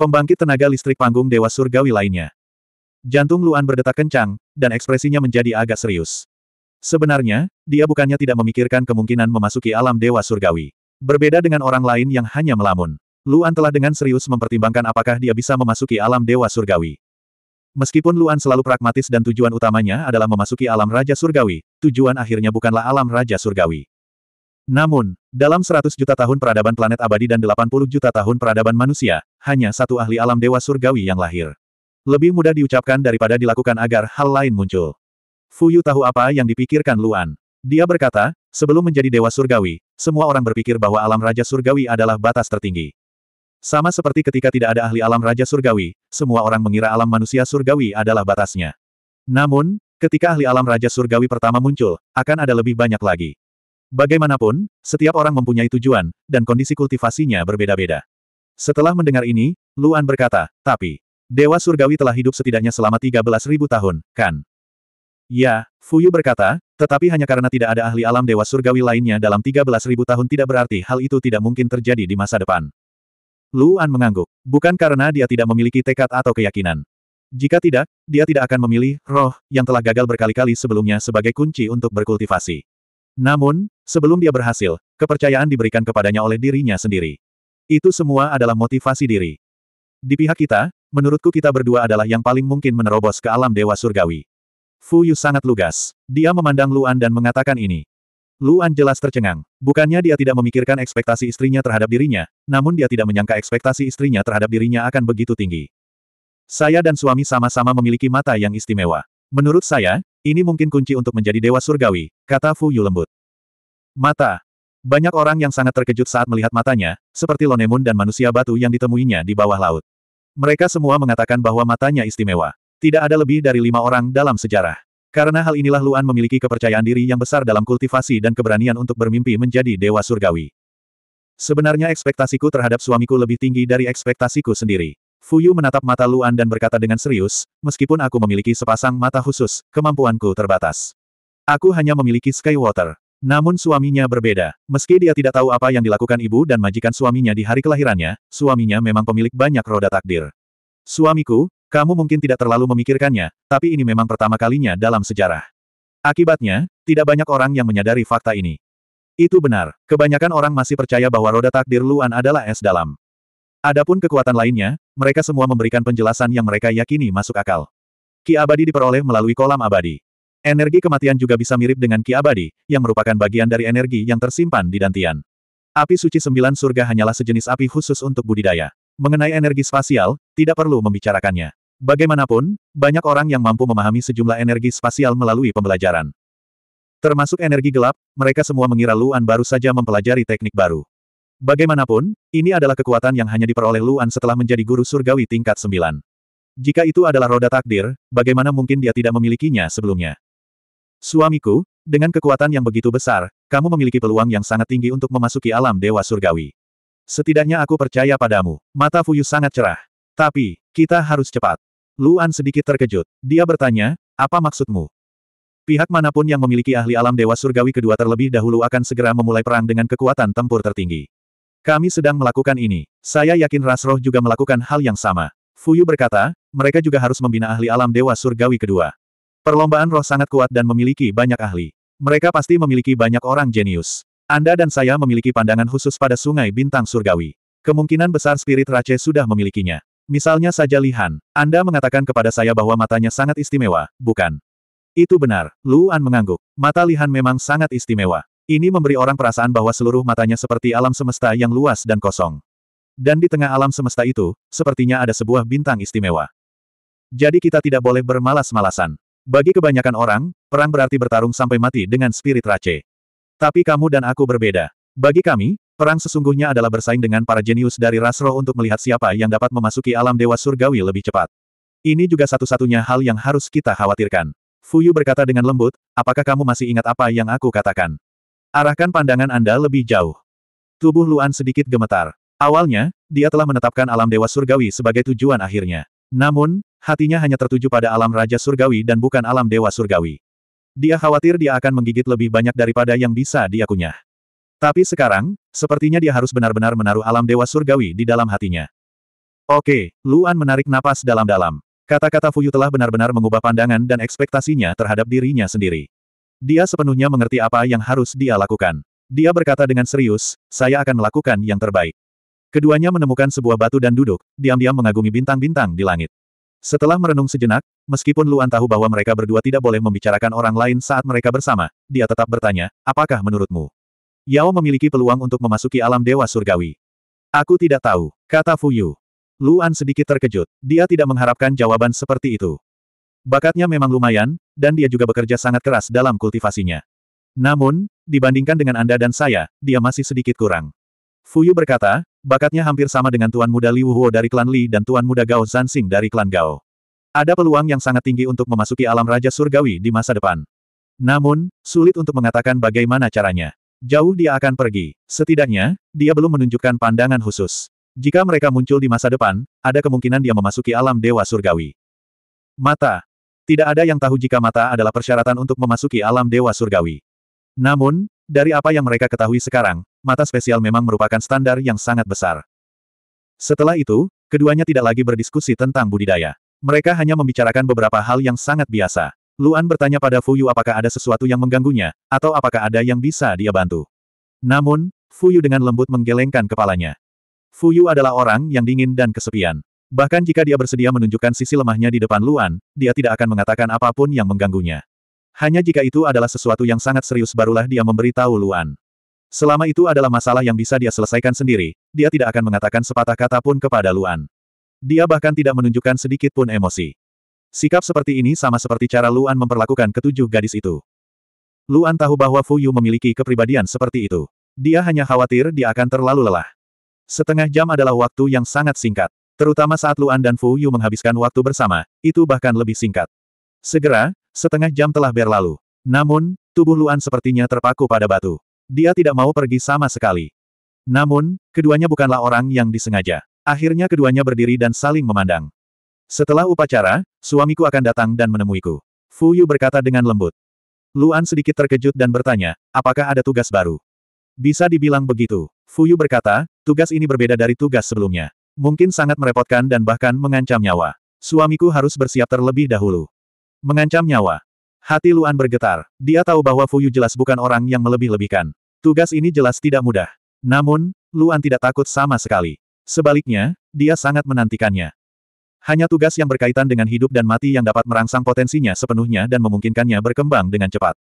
Pembangkit tenaga listrik panggung Dewa Surgawi lainnya. Jantung Luan berdetak kencang, dan ekspresinya menjadi agak serius. Sebenarnya, dia bukannya tidak memikirkan kemungkinan memasuki alam Dewa Surgawi. Berbeda dengan orang lain yang hanya melamun. Luan telah dengan serius mempertimbangkan apakah dia bisa memasuki alam Dewa Surgawi. Meskipun Luan selalu pragmatis dan tujuan utamanya adalah memasuki alam Raja Surgawi, tujuan akhirnya bukanlah alam Raja Surgawi. Namun, dalam 100 juta tahun peradaban planet abadi dan 80 juta tahun peradaban manusia, hanya satu ahli alam dewa surgawi yang lahir. Lebih mudah diucapkan daripada dilakukan agar hal lain muncul. Fuyu tahu apa yang dipikirkan Luan. Dia berkata, sebelum menjadi dewa surgawi, semua orang berpikir bahwa alam raja surgawi adalah batas tertinggi. Sama seperti ketika tidak ada ahli alam raja surgawi, semua orang mengira alam manusia surgawi adalah batasnya. Namun, ketika ahli alam raja surgawi pertama muncul, akan ada lebih banyak lagi. Bagaimanapun, setiap orang mempunyai tujuan, dan kondisi kultivasinya berbeda-beda. Setelah mendengar ini, Luan berkata, tapi, Dewa Surgawi telah hidup setidaknya selama 13.000 tahun, kan? Ya, Fuyu berkata, tetapi hanya karena tidak ada ahli alam Dewa Surgawi lainnya dalam 13.000 tahun tidak berarti hal itu tidak mungkin terjadi di masa depan. Luan mengangguk, bukan karena dia tidak memiliki tekad atau keyakinan. Jika tidak, dia tidak akan memilih roh yang telah gagal berkali-kali sebelumnya sebagai kunci untuk berkultivasi. Namun, sebelum dia berhasil, kepercayaan diberikan kepadanya oleh dirinya sendiri. Itu semua adalah motivasi diri. Di pihak kita, menurutku kita berdua adalah yang paling mungkin menerobos ke alam dewa surgawi. Fu Yu sangat lugas. Dia memandang Luan dan mengatakan ini. Luan jelas tercengang. Bukannya dia tidak memikirkan ekspektasi istrinya terhadap dirinya, namun dia tidak menyangka ekspektasi istrinya terhadap dirinya akan begitu tinggi. Saya dan suami sama-sama memiliki mata yang istimewa. Menurut saya, ini mungkin kunci untuk menjadi dewa surgawi, kata Fu Yu lembut. Mata, banyak orang yang sangat terkejut saat melihat matanya, seperti Lonemun dan manusia batu yang ditemuinya di bawah laut. Mereka semua mengatakan bahwa matanya istimewa. Tidak ada lebih dari lima orang dalam sejarah. Karena hal inilah Luan memiliki kepercayaan diri yang besar dalam kultivasi dan keberanian untuk bermimpi menjadi dewa surgawi. Sebenarnya ekspektasiku terhadap suamiku lebih tinggi dari ekspektasiku sendiri. Fuyu menatap mata Luan dan berkata dengan serius, meskipun aku memiliki sepasang mata khusus, kemampuanku terbatas. Aku hanya memiliki Skywater. Namun suaminya berbeda. Meski dia tidak tahu apa yang dilakukan ibu dan majikan suaminya di hari kelahirannya, suaminya memang pemilik banyak roda takdir. Suamiku, kamu mungkin tidak terlalu memikirkannya, tapi ini memang pertama kalinya dalam sejarah. Akibatnya, tidak banyak orang yang menyadari fakta ini. Itu benar, kebanyakan orang masih percaya bahwa roda takdir Luan adalah es dalam. Adapun kekuatan lainnya, mereka semua memberikan penjelasan yang mereka yakini masuk akal. Ki abadi diperoleh melalui kolam abadi. Energi kematian juga bisa mirip dengan ki abadi, yang merupakan bagian dari energi yang tersimpan di dantian. Api suci sembilan surga hanyalah sejenis api khusus untuk budidaya. Mengenai energi spasial, tidak perlu membicarakannya. Bagaimanapun, banyak orang yang mampu memahami sejumlah energi spasial melalui pembelajaran. Termasuk energi gelap, mereka semua mengira Luan baru saja mempelajari teknik baru. Bagaimanapun, ini adalah kekuatan yang hanya diperoleh Luan setelah menjadi guru surgawi tingkat sembilan. Jika itu adalah roda takdir, bagaimana mungkin dia tidak memilikinya sebelumnya? Suamiku, dengan kekuatan yang begitu besar, kamu memiliki peluang yang sangat tinggi untuk memasuki alam dewa surgawi. Setidaknya aku percaya padamu. Mata Fuyu sangat cerah. Tapi, kita harus cepat. Luan sedikit terkejut. Dia bertanya, apa maksudmu? Pihak manapun yang memiliki ahli alam dewa surgawi kedua terlebih dahulu akan segera memulai perang dengan kekuatan tempur tertinggi. Kami sedang melakukan ini. Saya yakin Rasroh juga melakukan hal yang sama. Fuyu berkata, mereka juga harus membina ahli alam dewa surgawi kedua. Perlombaan roh sangat kuat dan memiliki banyak ahli. Mereka pasti memiliki banyak orang jenius. Anda dan saya memiliki pandangan khusus pada sungai bintang surgawi. Kemungkinan besar spirit Rache sudah memilikinya. Misalnya saja Lihan, Anda mengatakan kepada saya bahwa matanya sangat istimewa, bukan? Itu benar, Luan mengangguk. Mata Lihan memang sangat istimewa. Ini memberi orang perasaan bahwa seluruh matanya seperti alam semesta yang luas dan kosong. Dan di tengah alam semesta itu, sepertinya ada sebuah bintang istimewa. Jadi kita tidak boleh bermalas-malasan. Bagi kebanyakan orang, perang berarti bertarung sampai mati dengan spirit race. Tapi kamu dan aku berbeda. Bagi kami, perang sesungguhnya adalah bersaing dengan para jenius dari ras untuk melihat siapa yang dapat memasuki alam dewa surgawi lebih cepat. Ini juga satu-satunya hal yang harus kita khawatirkan. Fuyu berkata dengan lembut, apakah kamu masih ingat apa yang aku katakan? Arahkan pandangan Anda lebih jauh. Tubuh Luan sedikit gemetar. Awalnya, dia telah menetapkan alam dewa surgawi sebagai tujuan akhirnya. Namun, hatinya hanya tertuju pada alam Raja Surgawi dan bukan alam Dewa Surgawi. Dia khawatir dia akan menggigit lebih banyak daripada yang bisa dia kunyah. Tapi sekarang, sepertinya dia harus benar-benar menaruh alam Dewa Surgawi di dalam hatinya. Oke, Luan menarik napas dalam-dalam. Kata-kata Fuyu telah benar-benar mengubah pandangan dan ekspektasinya terhadap dirinya sendiri. Dia sepenuhnya mengerti apa yang harus dia lakukan. Dia berkata dengan serius, saya akan melakukan yang terbaik. Keduanya menemukan sebuah batu dan duduk, diam-diam mengagumi bintang-bintang di langit. Setelah merenung sejenak, meskipun Luan tahu bahwa mereka berdua tidak boleh membicarakan orang lain saat mereka bersama, dia tetap bertanya, apakah menurutmu? Yao memiliki peluang untuk memasuki alam dewa surgawi. Aku tidak tahu, kata Fu Fuyu. Luan sedikit terkejut, dia tidak mengharapkan jawaban seperti itu. Bakatnya memang lumayan, dan dia juga bekerja sangat keras dalam kultivasinya. Namun, dibandingkan dengan Anda dan saya, dia masih sedikit kurang. Fuyu berkata, Bakatnya hampir sama dengan Tuan Muda Li Wuhuo dari klan Li dan Tuan Muda Gao Zansing dari klan Gao. Ada peluang yang sangat tinggi untuk memasuki alam Raja Surgawi di masa depan. Namun, sulit untuk mengatakan bagaimana caranya. Jauh dia akan pergi. Setidaknya, dia belum menunjukkan pandangan khusus. Jika mereka muncul di masa depan, ada kemungkinan dia memasuki alam Dewa Surgawi. Mata. Tidak ada yang tahu jika mata adalah persyaratan untuk memasuki alam Dewa Surgawi. Namun, dari apa yang mereka ketahui sekarang, mata spesial memang merupakan standar yang sangat besar. Setelah itu, keduanya tidak lagi berdiskusi tentang budidaya. Mereka hanya membicarakan beberapa hal yang sangat biasa. Luan bertanya pada Fuyu apakah ada sesuatu yang mengganggunya, atau apakah ada yang bisa dia bantu. Namun, Fuyu dengan lembut menggelengkan kepalanya. Fuyu adalah orang yang dingin dan kesepian. Bahkan jika dia bersedia menunjukkan sisi lemahnya di depan Luan, dia tidak akan mengatakan apapun yang mengganggunya. Hanya jika itu adalah sesuatu yang sangat serius barulah dia memberitahu Luan. Selama itu adalah masalah yang bisa dia selesaikan sendiri, dia tidak akan mengatakan sepatah kata pun kepada Luan. Dia bahkan tidak menunjukkan sedikit pun emosi. Sikap seperti ini sama seperti cara Luan memperlakukan ketujuh gadis itu. Luan tahu bahwa Fu Yu memiliki kepribadian seperti itu. Dia hanya khawatir dia akan terlalu lelah. Setengah jam adalah waktu yang sangat singkat. Terutama saat Luan dan Fu Yu menghabiskan waktu bersama, itu bahkan lebih singkat. Segera, setengah jam telah berlalu. Namun, tubuh Luan sepertinya terpaku pada batu. Dia tidak mau pergi sama sekali. Namun, keduanya bukanlah orang yang disengaja. Akhirnya keduanya berdiri dan saling memandang. Setelah upacara, suamiku akan datang dan menemuiku. Fu Yu berkata dengan lembut. Luan sedikit terkejut dan bertanya, apakah ada tugas baru? Bisa dibilang begitu. Fu Yu berkata, tugas ini berbeda dari tugas sebelumnya. Mungkin sangat merepotkan dan bahkan mengancam nyawa. Suamiku harus bersiap terlebih dahulu. Mengancam nyawa. Hati Luan bergetar. Dia tahu bahwa Fu Yu jelas bukan orang yang melebih-lebihkan. Tugas ini jelas tidak mudah. Namun, Luan tidak takut sama sekali. Sebaliknya, dia sangat menantikannya. Hanya tugas yang berkaitan dengan hidup dan mati yang dapat merangsang potensinya sepenuhnya dan memungkinkannya berkembang dengan cepat.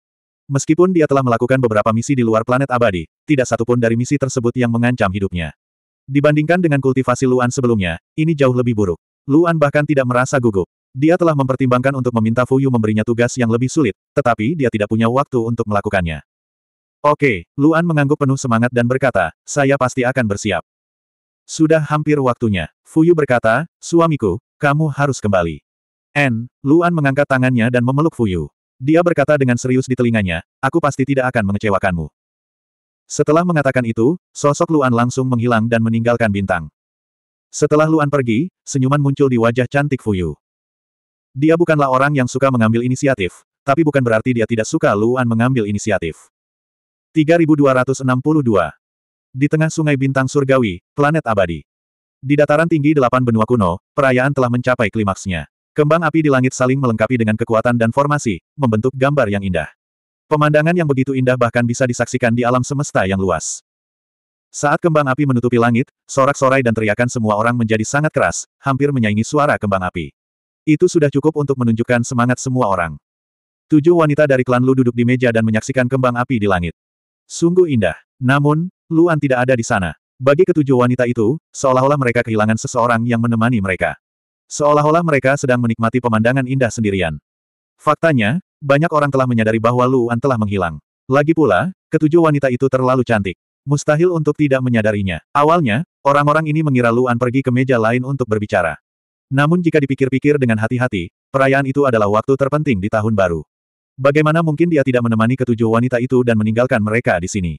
Meskipun dia telah melakukan beberapa misi di luar planet abadi, tidak satupun dari misi tersebut yang mengancam hidupnya. Dibandingkan dengan kultivasi Luan sebelumnya, ini jauh lebih buruk. Luan bahkan tidak merasa gugup. Dia telah mempertimbangkan untuk meminta Fuyu memberinya tugas yang lebih sulit, tetapi dia tidak punya waktu untuk melakukannya. Oke, Luan mengangguk penuh semangat dan berkata, saya pasti akan bersiap. Sudah hampir waktunya. Fuyu berkata, suamiku, kamu harus kembali. N, Luan mengangkat tangannya dan memeluk Fuyu. Dia berkata dengan serius di telinganya, aku pasti tidak akan mengecewakanmu. Setelah mengatakan itu, sosok Luan langsung menghilang dan meninggalkan bintang. Setelah Luan pergi, senyuman muncul di wajah cantik Fuyu. Dia bukanlah orang yang suka mengambil inisiatif, tapi bukan berarti dia tidak suka Luan mengambil inisiatif. 3262. Di tengah sungai bintang surgawi, planet abadi. Di dataran tinggi delapan benua kuno, perayaan telah mencapai klimaksnya. Kembang api di langit saling melengkapi dengan kekuatan dan formasi, membentuk gambar yang indah. Pemandangan yang begitu indah bahkan bisa disaksikan di alam semesta yang luas. Saat kembang api menutupi langit, sorak-sorai dan teriakan semua orang menjadi sangat keras, hampir menyaingi suara kembang api. Itu sudah cukup untuk menunjukkan semangat semua orang. Tujuh wanita dari klan Lu duduk di meja dan menyaksikan kembang api di langit. Sungguh indah. Namun, Luan tidak ada di sana. Bagi ketujuh wanita itu, seolah-olah mereka kehilangan seseorang yang menemani mereka. Seolah-olah mereka sedang menikmati pemandangan indah sendirian. Faktanya, banyak orang telah menyadari bahwa Luan telah menghilang. Lagi pula, ketujuh wanita itu terlalu cantik. Mustahil untuk tidak menyadarinya. Awalnya, orang-orang ini mengira Luan pergi ke meja lain untuk berbicara. Namun jika dipikir-pikir dengan hati-hati, perayaan itu adalah waktu terpenting di tahun baru. Bagaimana mungkin dia tidak menemani ketujuh wanita itu dan meninggalkan mereka di sini?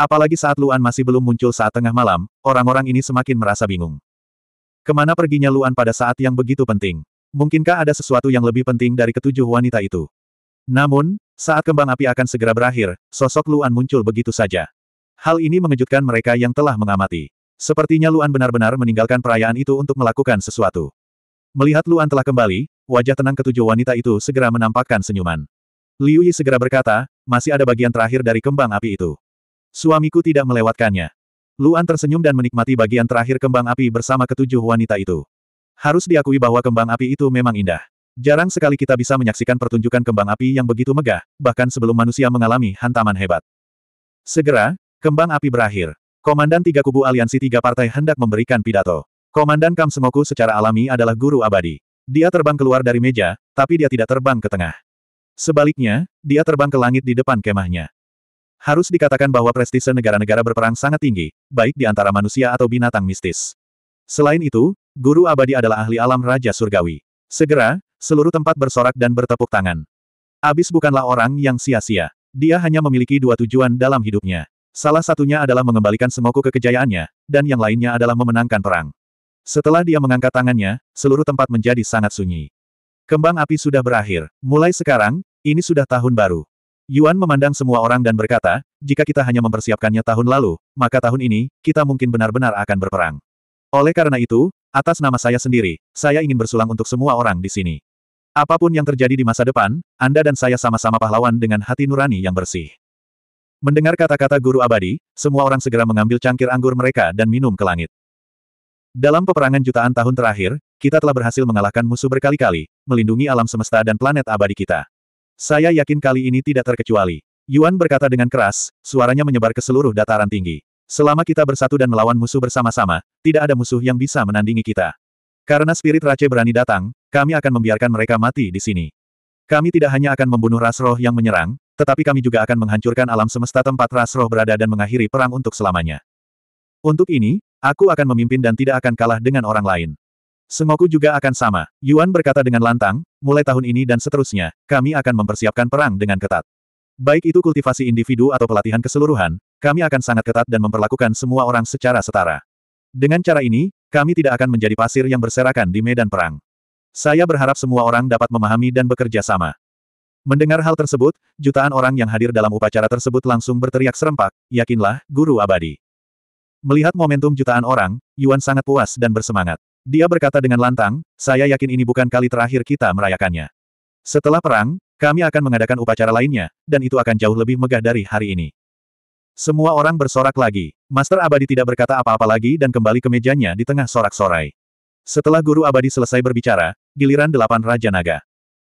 Apalagi saat Luan masih belum muncul saat tengah malam, orang-orang ini semakin merasa bingung. Kemana perginya Luan pada saat yang begitu penting? Mungkinkah ada sesuatu yang lebih penting dari ketujuh wanita itu? Namun, saat kembang api akan segera berakhir, sosok Luan muncul begitu saja. Hal ini mengejutkan mereka yang telah mengamati. Sepertinya Luan benar-benar meninggalkan perayaan itu untuk melakukan sesuatu. Melihat Luan telah kembali, wajah tenang ketujuh wanita itu segera menampakkan senyuman. Liu Yi segera berkata, masih ada bagian terakhir dari kembang api itu. Suamiku tidak melewatkannya. Luan tersenyum dan menikmati bagian terakhir kembang api bersama ketujuh wanita itu. Harus diakui bahwa kembang api itu memang indah. Jarang sekali kita bisa menyaksikan pertunjukan kembang api yang begitu megah, bahkan sebelum manusia mengalami hantaman hebat. Segera, kembang api berakhir. Komandan tiga kubu aliansi tiga partai hendak memberikan pidato. Komandan Kam Sengoku secara alami adalah guru abadi. Dia terbang keluar dari meja, tapi dia tidak terbang ke tengah. Sebaliknya, dia terbang ke langit di depan kemahnya. Harus dikatakan bahwa prestise negara-negara berperang sangat tinggi, baik di antara manusia atau binatang mistis. Selain itu, Guru Abadi adalah ahli alam Raja Surgawi. Segera, seluruh tempat bersorak dan bertepuk tangan. Abis bukanlah orang yang sia-sia. Dia hanya memiliki dua tujuan dalam hidupnya. Salah satunya adalah mengembalikan semoku kekejayaannya, dan yang lainnya adalah memenangkan perang. Setelah dia mengangkat tangannya, seluruh tempat menjadi sangat sunyi. Kembang api sudah berakhir. Mulai sekarang, ini sudah tahun baru. Yuan memandang semua orang dan berkata, jika kita hanya mempersiapkannya tahun lalu, maka tahun ini, kita mungkin benar-benar akan berperang. Oleh karena itu, atas nama saya sendiri, saya ingin bersulang untuk semua orang di sini. Apapun yang terjadi di masa depan, Anda dan saya sama-sama pahlawan dengan hati nurani yang bersih. Mendengar kata-kata guru abadi, semua orang segera mengambil cangkir anggur mereka dan minum ke langit. Dalam peperangan jutaan tahun terakhir, kita telah berhasil mengalahkan musuh berkali-kali, melindungi alam semesta dan planet abadi kita. Saya yakin kali ini tidak terkecuali. Yuan berkata dengan keras, suaranya menyebar ke seluruh dataran tinggi. Selama kita bersatu dan melawan musuh bersama-sama, tidak ada musuh yang bisa menandingi kita. Karena spirit Rache berani datang, kami akan membiarkan mereka mati di sini. Kami tidak hanya akan membunuh ras roh yang menyerang, tetapi kami juga akan menghancurkan alam semesta tempat ras roh berada dan mengakhiri perang untuk selamanya. Untuk ini, Aku akan memimpin dan tidak akan kalah dengan orang lain. Sengoku juga akan sama. Yuan berkata dengan lantang, mulai tahun ini dan seterusnya, kami akan mempersiapkan perang dengan ketat. Baik itu kultivasi individu atau pelatihan keseluruhan, kami akan sangat ketat dan memperlakukan semua orang secara setara. Dengan cara ini, kami tidak akan menjadi pasir yang berserakan di medan perang. Saya berharap semua orang dapat memahami dan bekerja sama. Mendengar hal tersebut, jutaan orang yang hadir dalam upacara tersebut langsung berteriak serempak, yakinlah, guru abadi. Melihat momentum jutaan orang, Yuan sangat puas dan bersemangat. Dia berkata dengan lantang, saya yakin ini bukan kali terakhir kita merayakannya. Setelah perang, kami akan mengadakan upacara lainnya, dan itu akan jauh lebih megah dari hari ini. Semua orang bersorak lagi. Master Abadi tidak berkata apa-apa lagi dan kembali ke mejanya di tengah sorak-sorai. Setelah Guru Abadi selesai berbicara, giliran delapan Raja Naga.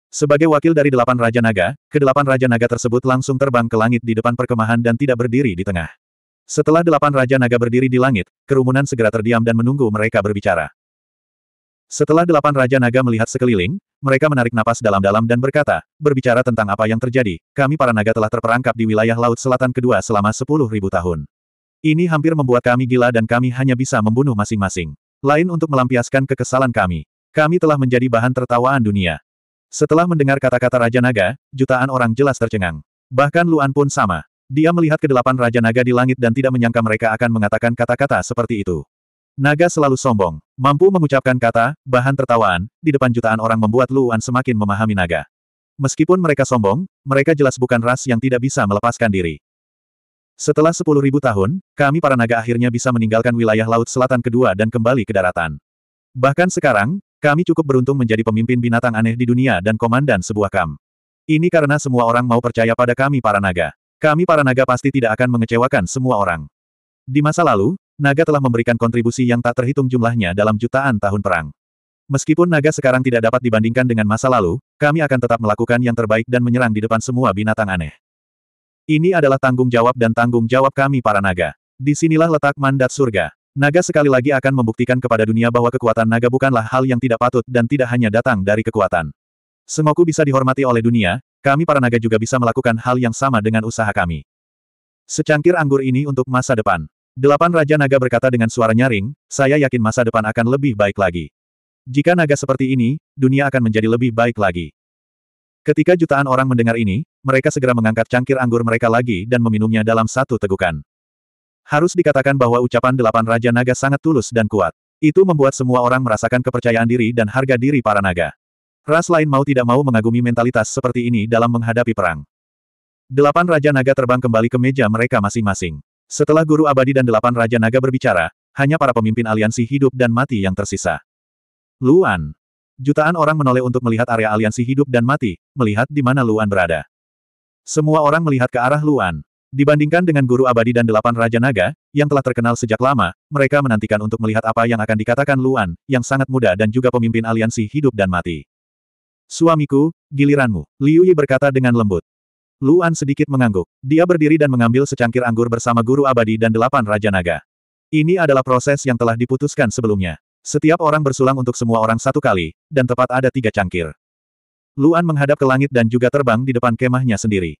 Sebagai wakil dari delapan Raja Naga, kedelapan Raja Naga tersebut langsung terbang ke langit di depan perkemahan dan tidak berdiri di tengah. Setelah delapan Raja Naga berdiri di langit, kerumunan segera terdiam dan menunggu mereka berbicara. Setelah delapan Raja Naga melihat sekeliling, mereka menarik napas dalam-dalam dan berkata, berbicara tentang apa yang terjadi, kami para naga telah terperangkap di wilayah Laut Selatan kedua selama sepuluh ribu tahun. Ini hampir membuat kami gila dan kami hanya bisa membunuh masing-masing. Lain untuk melampiaskan kekesalan kami. Kami telah menjadi bahan tertawaan dunia. Setelah mendengar kata-kata Raja Naga, jutaan orang jelas tercengang. Bahkan Luan pun sama. Dia melihat ke delapan Raja Naga di langit dan tidak menyangka mereka akan mengatakan kata-kata seperti itu. Naga selalu sombong, mampu mengucapkan kata, bahan tertawaan, di depan jutaan orang membuat Luan semakin memahami naga. Meskipun mereka sombong, mereka jelas bukan ras yang tidak bisa melepaskan diri. Setelah sepuluh ribu tahun, kami para naga akhirnya bisa meninggalkan wilayah Laut Selatan kedua dan kembali ke daratan. Bahkan sekarang, kami cukup beruntung menjadi pemimpin binatang aneh di dunia dan komandan sebuah kam. Ini karena semua orang mau percaya pada kami para naga. Kami para naga pasti tidak akan mengecewakan semua orang. Di masa lalu, naga telah memberikan kontribusi yang tak terhitung jumlahnya dalam jutaan tahun perang. Meskipun naga sekarang tidak dapat dibandingkan dengan masa lalu, kami akan tetap melakukan yang terbaik dan menyerang di depan semua binatang aneh. Ini adalah tanggung jawab dan tanggung jawab kami para naga. Disinilah letak mandat surga. Naga sekali lagi akan membuktikan kepada dunia bahwa kekuatan naga bukanlah hal yang tidak patut dan tidak hanya datang dari kekuatan. Sengoku bisa dihormati oleh dunia, kami para naga juga bisa melakukan hal yang sama dengan usaha kami. Secangkir anggur ini untuk masa depan. Delapan Raja Naga berkata dengan suara nyaring, saya yakin masa depan akan lebih baik lagi. Jika naga seperti ini, dunia akan menjadi lebih baik lagi. Ketika jutaan orang mendengar ini, mereka segera mengangkat cangkir anggur mereka lagi dan meminumnya dalam satu tegukan. Harus dikatakan bahwa ucapan delapan Raja Naga sangat tulus dan kuat. Itu membuat semua orang merasakan kepercayaan diri dan harga diri para naga. Ras lain mau tidak mau mengagumi mentalitas seperti ini dalam menghadapi perang. Delapan Raja Naga terbang kembali ke meja mereka masing-masing. Setelah Guru Abadi dan delapan Raja Naga berbicara, hanya para pemimpin aliansi hidup dan mati yang tersisa. Luan. Jutaan orang menoleh untuk melihat area aliansi hidup dan mati, melihat di mana Luan berada. Semua orang melihat ke arah Luan. Dibandingkan dengan Guru Abadi dan delapan Raja Naga, yang telah terkenal sejak lama, mereka menantikan untuk melihat apa yang akan dikatakan Luan, yang sangat muda dan juga pemimpin aliansi hidup dan mati. Suamiku, giliranmu, Liu Yi berkata dengan lembut. Luan sedikit mengangguk. Dia berdiri dan mengambil secangkir anggur bersama guru abadi dan delapan raja naga. Ini adalah proses yang telah diputuskan sebelumnya. Setiap orang bersulang untuk semua orang satu kali, dan tepat ada tiga cangkir. Luan menghadap ke langit dan juga terbang di depan kemahnya sendiri.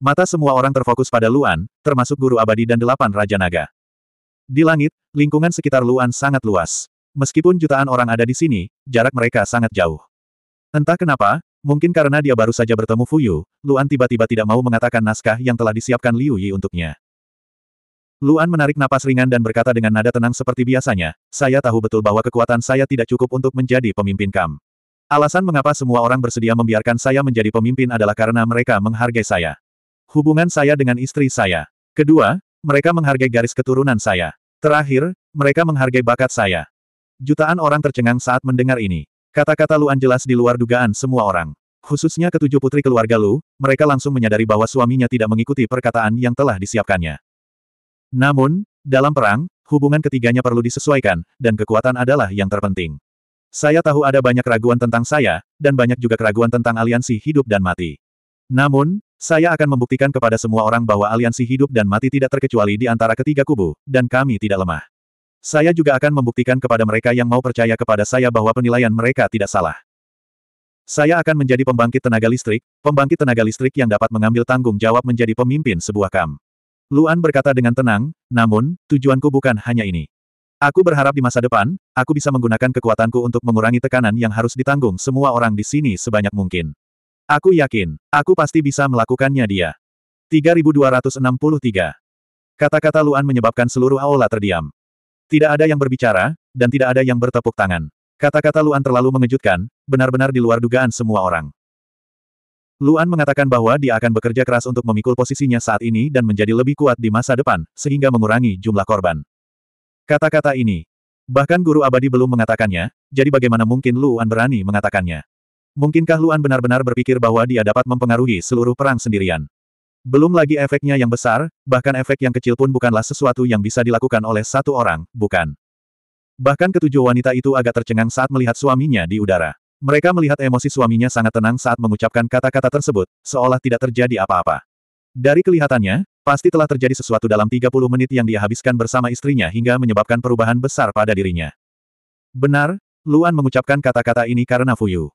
Mata semua orang terfokus pada Luan, termasuk guru abadi dan delapan raja naga. Di langit, lingkungan sekitar Luan sangat luas. Meskipun jutaan orang ada di sini, jarak mereka sangat jauh. Entah kenapa, mungkin karena dia baru saja bertemu Fuyu, Luan tiba-tiba tidak mau mengatakan naskah yang telah disiapkan Liu Yi untuknya. Luan menarik napas ringan dan berkata dengan nada tenang seperti biasanya, saya tahu betul bahwa kekuatan saya tidak cukup untuk menjadi pemimpin KAM. Alasan mengapa semua orang bersedia membiarkan saya menjadi pemimpin adalah karena mereka menghargai saya. Hubungan saya dengan istri saya. Kedua, mereka menghargai garis keturunan saya. Terakhir, mereka menghargai bakat saya. Jutaan orang tercengang saat mendengar ini. Kata-kata Luan jelas di luar dugaan semua orang. Khususnya ketujuh putri keluarga Lu, mereka langsung menyadari bahwa suaminya tidak mengikuti perkataan yang telah disiapkannya. Namun, dalam perang, hubungan ketiganya perlu disesuaikan, dan kekuatan adalah yang terpenting. Saya tahu ada banyak keraguan tentang saya, dan banyak juga keraguan tentang aliansi hidup dan mati. Namun, saya akan membuktikan kepada semua orang bahwa aliansi hidup dan mati tidak terkecuali di antara ketiga kubu, dan kami tidak lemah. Saya juga akan membuktikan kepada mereka yang mau percaya kepada saya bahwa penilaian mereka tidak salah. Saya akan menjadi pembangkit tenaga listrik, pembangkit tenaga listrik yang dapat mengambil tanggung jawab menjadi pemimpin sebuah kam. Luan berkata dengan tenang, namun, tujuanku bukan hanya ini. Aku berharap di masa depan, aku bisa menggunakan kekuatanku untuk mengurangi tekanan yang harus ditanggung semua orang di sini sebanyak mungkin. Aku yakin, aku pasti bisa melakukannya dia. 3263 Kata-kata Luan menyebabkan seluruh aula terdiam. Tidak ada yang berbicara, dan tidak ada yang bertepuk tangan. Kata-kata Luan terlalu mengejutkan, benar-benar di luar dugaan semua orang. Luan mengatakan bahwa dia akan bekerja keras untuk memikul posisinya saat ini dan menjadi lebih kuat di masa depan, sehingga mengurangi jumlah korban. Kata-kata ini. Bahkan guru abadi belum mengatakannya, jadi bagaimana mungkin Luan berani mengatakannya? Mungkinkah Luan benar-benar berpikir bahwa dia dapat mempengaruhi seluruh perang sendirian? Belum lagi efeknya yang besar, bahkan efek yang kecil pun bukanlah sesuatu yang bisa dilakukan oleh satu orang, bukan. Bahkan ketujuh wanita itu agak tercengang saat melihat suaminya di udara. Mereka melihat emosi suaminya sangat tenang saat mengucapkan kata-kata tersebut, seolah tidak terjadi apa-apa. Dari kelihatannya, pasti telah terjadi sesuatu dalam 30 menit yang dia habiskan bersama istrinya hingga menyebabkan perubahan besar pada dirinya. Benar, Luan mengucapkan kata-kata ini karena Fuyu.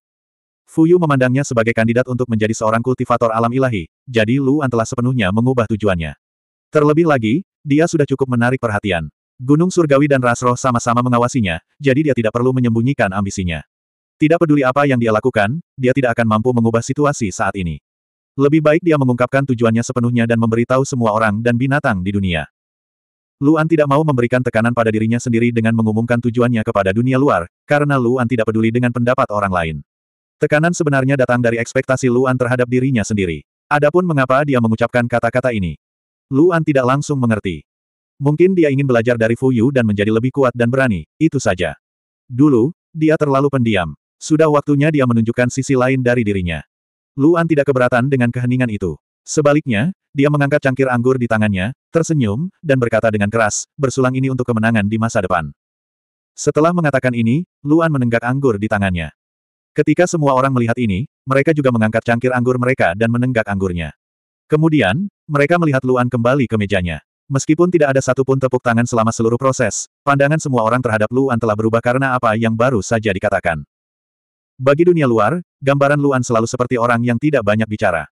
Fuyu memandangnya sebagai kandidat untuk menjadi seorang kultivator alam ilahi, jadi Luan telah sepenuhnya mengubah tujuannya. Terlebih lagi, dia sudah cukup menarik perhatian. Gunung Surgawi dan Rasroh sama-sama mengawasinya, jadi dia tidak perlu menyembunyikan ambisinya. Tidak peduli apa yang dia lakukan, dia tidak akan mampu mengubah situasi saat ini. Lebih baik dia mengungkapkan tujuannya sepenuhnya dan memberitahu semua orang dan binatang di dunia. Luan tidak mau memberikan tekanan pada dirinya sendiri dengan mengumumkan tujuannya kepada dunia luar, karena Luan tidak peduli dengan pendapat orang lain. Tekanan sebenarnya datang dari ekspektasi Luan terhadap dirinya sendiri. Adapun mengapa dia mengucapkan kata-kata ini. Luan tidak langsung mengerti. Mungkin dia ingin belajar dari Fuyu dan menjadi lebih kuat dan berani, itu saja. Dulu, dia terlalu pendiam. Sudah waktunya dia menunjukkan sisi lain dari dirinya. Luan tidak keberatan dengan keheningan itu. Sebaliknya, dia mengangkat cangkir anggur di tangannya, tersenyum, dan berkata dengan keras, bersulang ini untuk kemenangan di masa depan. Setelah mengatakan ini, Luan menenggak anggur di tangannya. Ketika semua orang melihat ini, mereka juga mengangkat cangkir anggur mereka dan menenggak anggurnya. Kemudian, mereka melihat Luan kembali ke mejanya. Meskipun tidak ada satupun tepuk tangan selama seluruh proses, pandangan semua orang terhadap Luan telah berubah karena apa yang baru saja dikatakan. Bagi dunia luar, gambaran Luan selalu seperti orang yang tidak banyak bicara.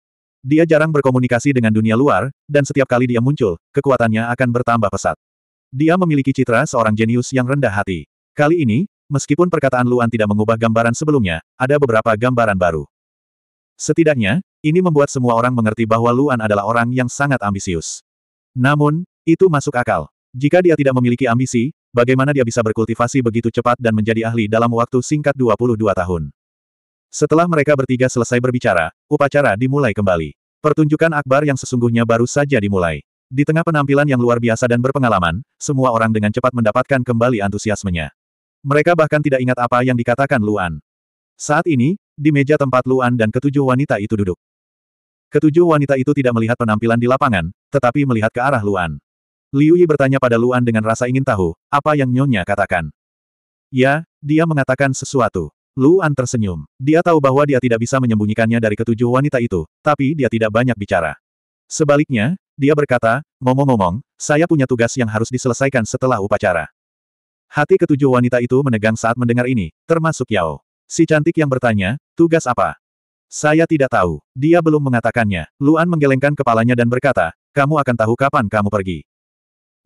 Dia jarang berkomunikasi dengan dunia luar, dan setiap kali dia muncul, kekuatannya akan bertambah pesat. Dia memiliki citra seorang jenius yang rendah hati. Kali ini, Meskipun perkataan Luan tidak mengubah gambaran sebelumnya, ada beberapa gambaran baru. Setidaknya, ini membuat semua orang mengerti bahwa Luan adalah orang yang sangat ambisius. Namun, itu masuk akal. Jika dia tidak memiliki ambisi, bagaimana dia bisa berkultivasi begitu cepat dan menjadi ahli dalam waktu singkat 22 tahun. Setelah mereka bertiga selesai berbicara, upacara dimulai kembali. Pertunjukan akbar yang sesungguhnya baru saja dimulai. Di tengah penampilan yang luar biasa dan berpengalaman, semua orang dengan cepat mendapatkan kembali antusiasmenya. Mereka bahkan tidak ingat apa yang dikatakan Luan. Saat ini, di meja tempat Luan dan ketujuh wanita itu duduk. Ketujuh wanita itu tidak melihat penampilan di lapangan, tetapi melihat ke arah Luan. Liu Yi bertanya pada Luan dengan rasa ingin tahu, apa yang Nyonya katakan. Ya, dia mengatakan sesuatu. Luan tersenyum. Dia tahu bahwa dia tidak bisa menyembunyikannya dari ketujuh wanita itu, tapi dia tidak banyak bicara. Sebaliknya, dia berkata, ngomong-ngomong, saya punya tugas yang harus diselesaikan setelah upacara. Hati ketujuh wanita itu menegang saat mendengar ini, termasuk Yao. Si cantik yang bertanya, tugas apa? Saya tidak tahu. Dia belum mengatakannya. Luan menggelengkan kepalanya dan berkata, kamu akan tahu kapan kamu pergi.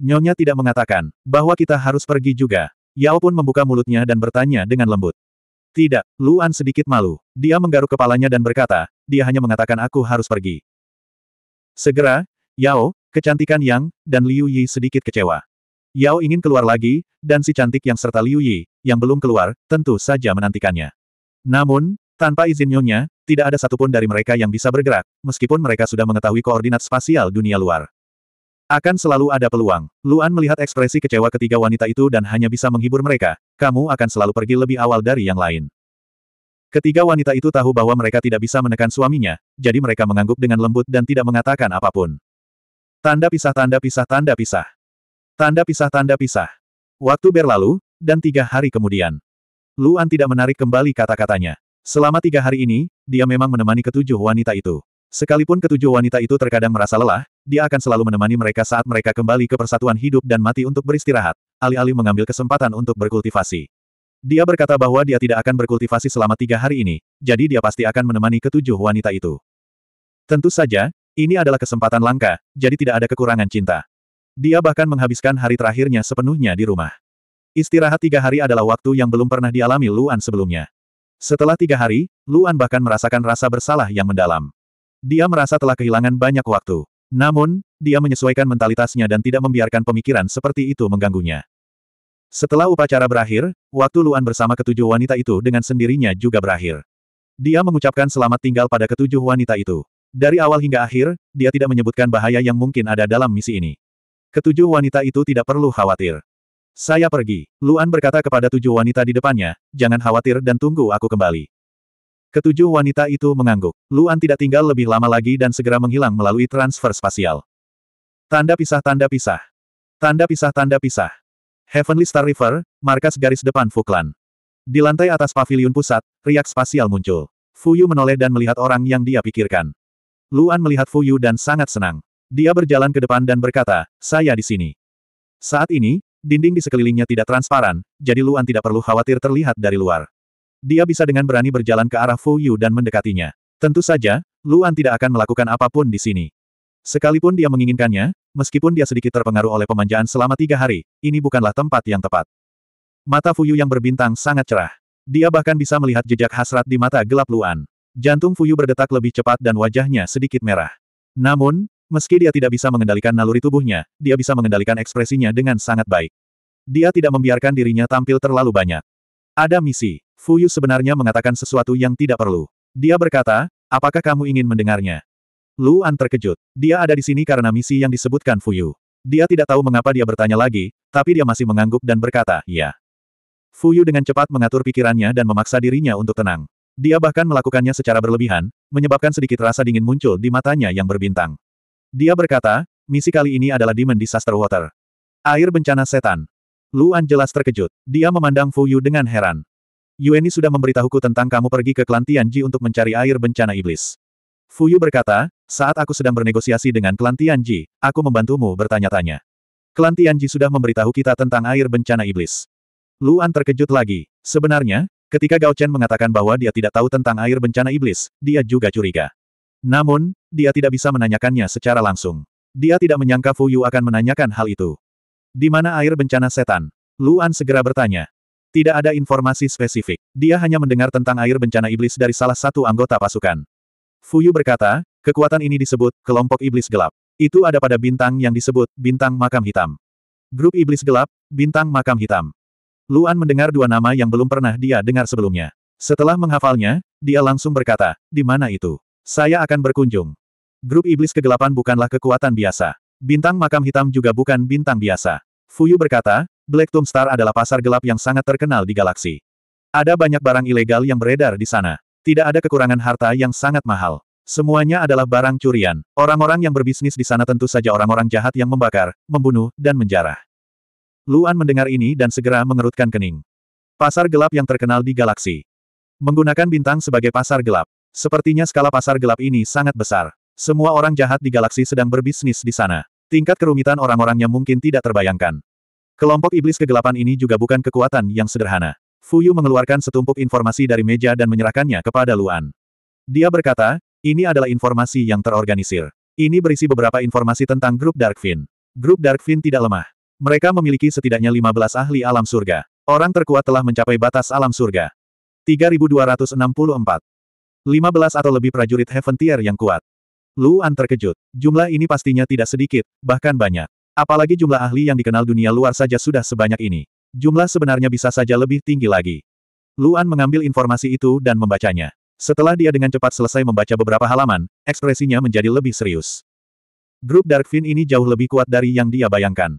Nyonya tidak mengatakan, bahwa kita harus pergi juga. Yao pun membuka mulutnya dan bertanya dengan lembut. Tidak, Luan sedikit malu. Dia menggaruk kepalanya dan berkata, dia hanya mengatakan aku harus pergi. Segera, Yao, kecantikan Yang, dan Liu Yi sedikit kecewa. Yao ingin keluar lagi, dan si cantik yang serta Liu Yi, yang belum keluar, tentu saja menantikannya. Namun, tanpa izin Nyonya, tidak ada satupun dari mereka yang bisa bergerak, meskipun mereka sudah mengetahui koordinat spasial dunia luar. Akan selalu ada peluang. Luan melihat ekspresi kecewa ketiga wanita itu dan hanya bisa menghibur mereka, kamu akan selalu pergi lebih awal dari yang lain. Ketiga wanita itu tahu bahwa mereka tidak bisa menekan suaminya, jadi mereka mengangguk dengan lembut dan tidak mengatakan apapun. Tanda pisah tanda pisah tanda pisah. Tanda pisah-tanda pisah. Waktu berlalu, dan tiga hari kemudian. Luan tidak menarik kembali kata-katanya. Selama tiga hari ini, dia memang menemani ketujuh wanita itu. Sekalipun ketujuh wanita itu terkadang merasa lelah, dia akan selalu menemani mereka saat mereka kembali ke persatuan hidup dan mati untuk beristirahat, alih-alih mengambil kesempatan untuk berkultivasi. Dia berkata bahwa dia tidak akan berkultivasi selama tiga hari ini, jadi dia pasti akan menemani ketujuh wanita itu. Tentu saja, ini adalah kesempatan langka, jadi tidak ada kekurangan cinta. Dia bahkan menghabiskan hari terakhirnya sepenuhnya di rumah. Istirahat tiga hari adalah waktu yang belum pernah dialami Luan sebelumnya. Setelah tiga hari, Luan bahkan merasakan rasa bersalah yang mendalam. Dia merasa telah kehilangan banyak waktu. Namun, dia menyesuaikan mentalitasnya dan tidak membiarkan pemikiran seperti itu mengganggunya. Setelah upacara berakhir, waktu Luan bersama ketujuh wanita itu dengan sendirinya juga berakhir. Dia mengucapkan selamat tinggal pada ketujuh wanita itu. Dari awal hingga akhir, dia tidak menyebutkan bahaya yang mungkin ada dalam misi ini. Ketujuh wanita itu tidak perlu khawatir. Saya pergi. Luan berkata kepada tujuh wanita di depannya, jangan khawatir dan tunggu aku kembali. Ketujuh wanita itu mengangguk. Luan tidak tinggal lebih lama lagi dan segera menghilang melalui transfer spasial. Tanda pisah tanda pisah. Tanda pisah tanda pisah. Heavenly Star River, markas garis depan Fuklan. Di lantai atas pavilion pusat, riak spasial muncul. Fuyu menoleh dan melihat orang yang dia pikirkan. Luan melihat Fuyu dan sangat senang. Dia berjalan ke depan dan berkata, saya di sini. Saat ini, dinding di sekelilingnya tidak transparan, jadi Luan tidak perlu khawatir terlihat dari luar. Dia bisa dengan berani berjalan ke arah Fu Yu dan mendekatinya. Tentu saja, Luan tidak akan melakukan apapun di sini. Sekalipun dia menginginkannya, meskipun dia sedikit terpengaruh oleh pemanjaan selama tiga hari, ini bukanlah tempat yang tepat. Mata Fuyu yang berbintang sangat cerah. Dia bahkan bisa melihat jejak hasrat di mata gelap Luan. Jantung Fuyu berdetak lebih cepat dan wajahnya sedikit merah. Namun, Meski dia tidak bisa mengendalikan naluri tubuhnya, dia bisa mengendalikan ekspresinya dengan sangat baik. Dia tidak membiarkan dirinya tampil terlalu banyak. Ada misi. Fu Yu sebenarnya mengatakan sesuatu yang tidak perlu. Dia berkata, apakah kamu ingin mendengarnya? Lu An terkejut. Dia ada di sini karena misi yang disebutkan Fu Yu. Dia tidak tahu mengapa dia bertanya lagi, tapi dia masih mengangguk dan berkata, ya. Fu Yu dengan cepat mengatur pikirannya dan memaksa dirinya untuk tenang. Dia bahkan melakukannya secara berlebihan, menyebabkan sedikit rasa dingin muncul di matanya yang berbintang. Dia berkata, misi kali ini adalah Demon Disaster Water. Air bencana setan. Luan jelas terkejut. Dia memandang Fu Yu dengan heran. Yueni sudah memberitahuku tentang kamu pergi ke klan Tianji untuk mencari air bencana iblis. Fu Yu berkata, saat aku sedang bernegosiasi dengan klan Tianji, aku membantumu bertanya-tanya. Klan Tianji sudah memberitahu kita tentang air bencana iblis. Luan terkejut lagi. Sebenarnya, ketika Gao Chen mengatakan bahwa dia tidak tahu tentang air bencana iblis, dia juga curiga. Namun, dia tidak bisa menanyakannya secara langsung. Dia tidak menyangka Fu Yu akan menanyakan hal itu. Di mana air bencana setan? Luan segera bertanya. Tidak ada informasi spesifik. Dia hanya mendengar tentang air bencana iblis dari salah satu anggota pasukan. Fu Yu berkata, kekuatan ini disebut kelompok iblis gelap. Itu ada pada bintang yang disebut bintang makam hitam. Grup iblis gelap, bintang makam hitam. Luan mendengar dua nama yang belum pernah dia dengar sebelumnya. Setelah menghafalnya, dia langsung berkata, di mana itu? Saya akan berkunjung. Grup Iblis Kegelapan bukanlah kekuatan biasa. Bintang makam hitam juga bukan bintang biasa. Fuyu berkata, Black Tomb Star adalah pasar gelap yang sangat terkenal di galaksi. Ada banyak barang ilegal yang beredar di sana. Tidak ada kekurangan harta yang sangat mahal. Semuanya adalah barang curian. Orang-orang yang berbisnis di sana tentu saja orang-orang jahat yang membakar, membunuh, dan menjarah. Luan mendengar ini dan segera mengerutkan kening. Pasar gelap yang terkenal di galaksi. Menggunakan bintang sebagai pasar gelap. Sepertinya skala pasar gelap ini sangat besar. Semua orang jahat di galaksi sedang berbisnis di sana. Tingkat kerumitan orang-orangnya mungkin tidak terbayangkan. Kelompok iblis kegelapan ini juga bukan kekuatan yang sederhana. Fuyu mengeluarkan setumpuk informasi dari meja dan menyerahkannya kepada Luan. Dia berkata, ini adalah informasi yang terorganisir. Ini berisi beberapa informasi tentang grup Darkfin. Grup Darkfin tidak lemah. Mereka memiliki setidaknya 15 ahli alam surga. Orang terkuat telah mencapai batas alam surga. 3264. 15 atau lebih prajurit Heaven Tier yang kuat. Luan terkejut. Jumlah ini pastinya tidak sedikit, bahkan banyak. Apalagi jumlah ahli yang dikenal dunia luar saja sudah sebanyak ini. Jumlah sebenarnya bisa saja lebih tinggi lagi. Luan mengambil informasi itu dan membacanya. Setelah dia dengan cepat selesai membaca beberapa halaman, ekspresinya menjadi lebih serius. Grup Darkfin ini jauh lebih kuat dari yang dia bayangkan.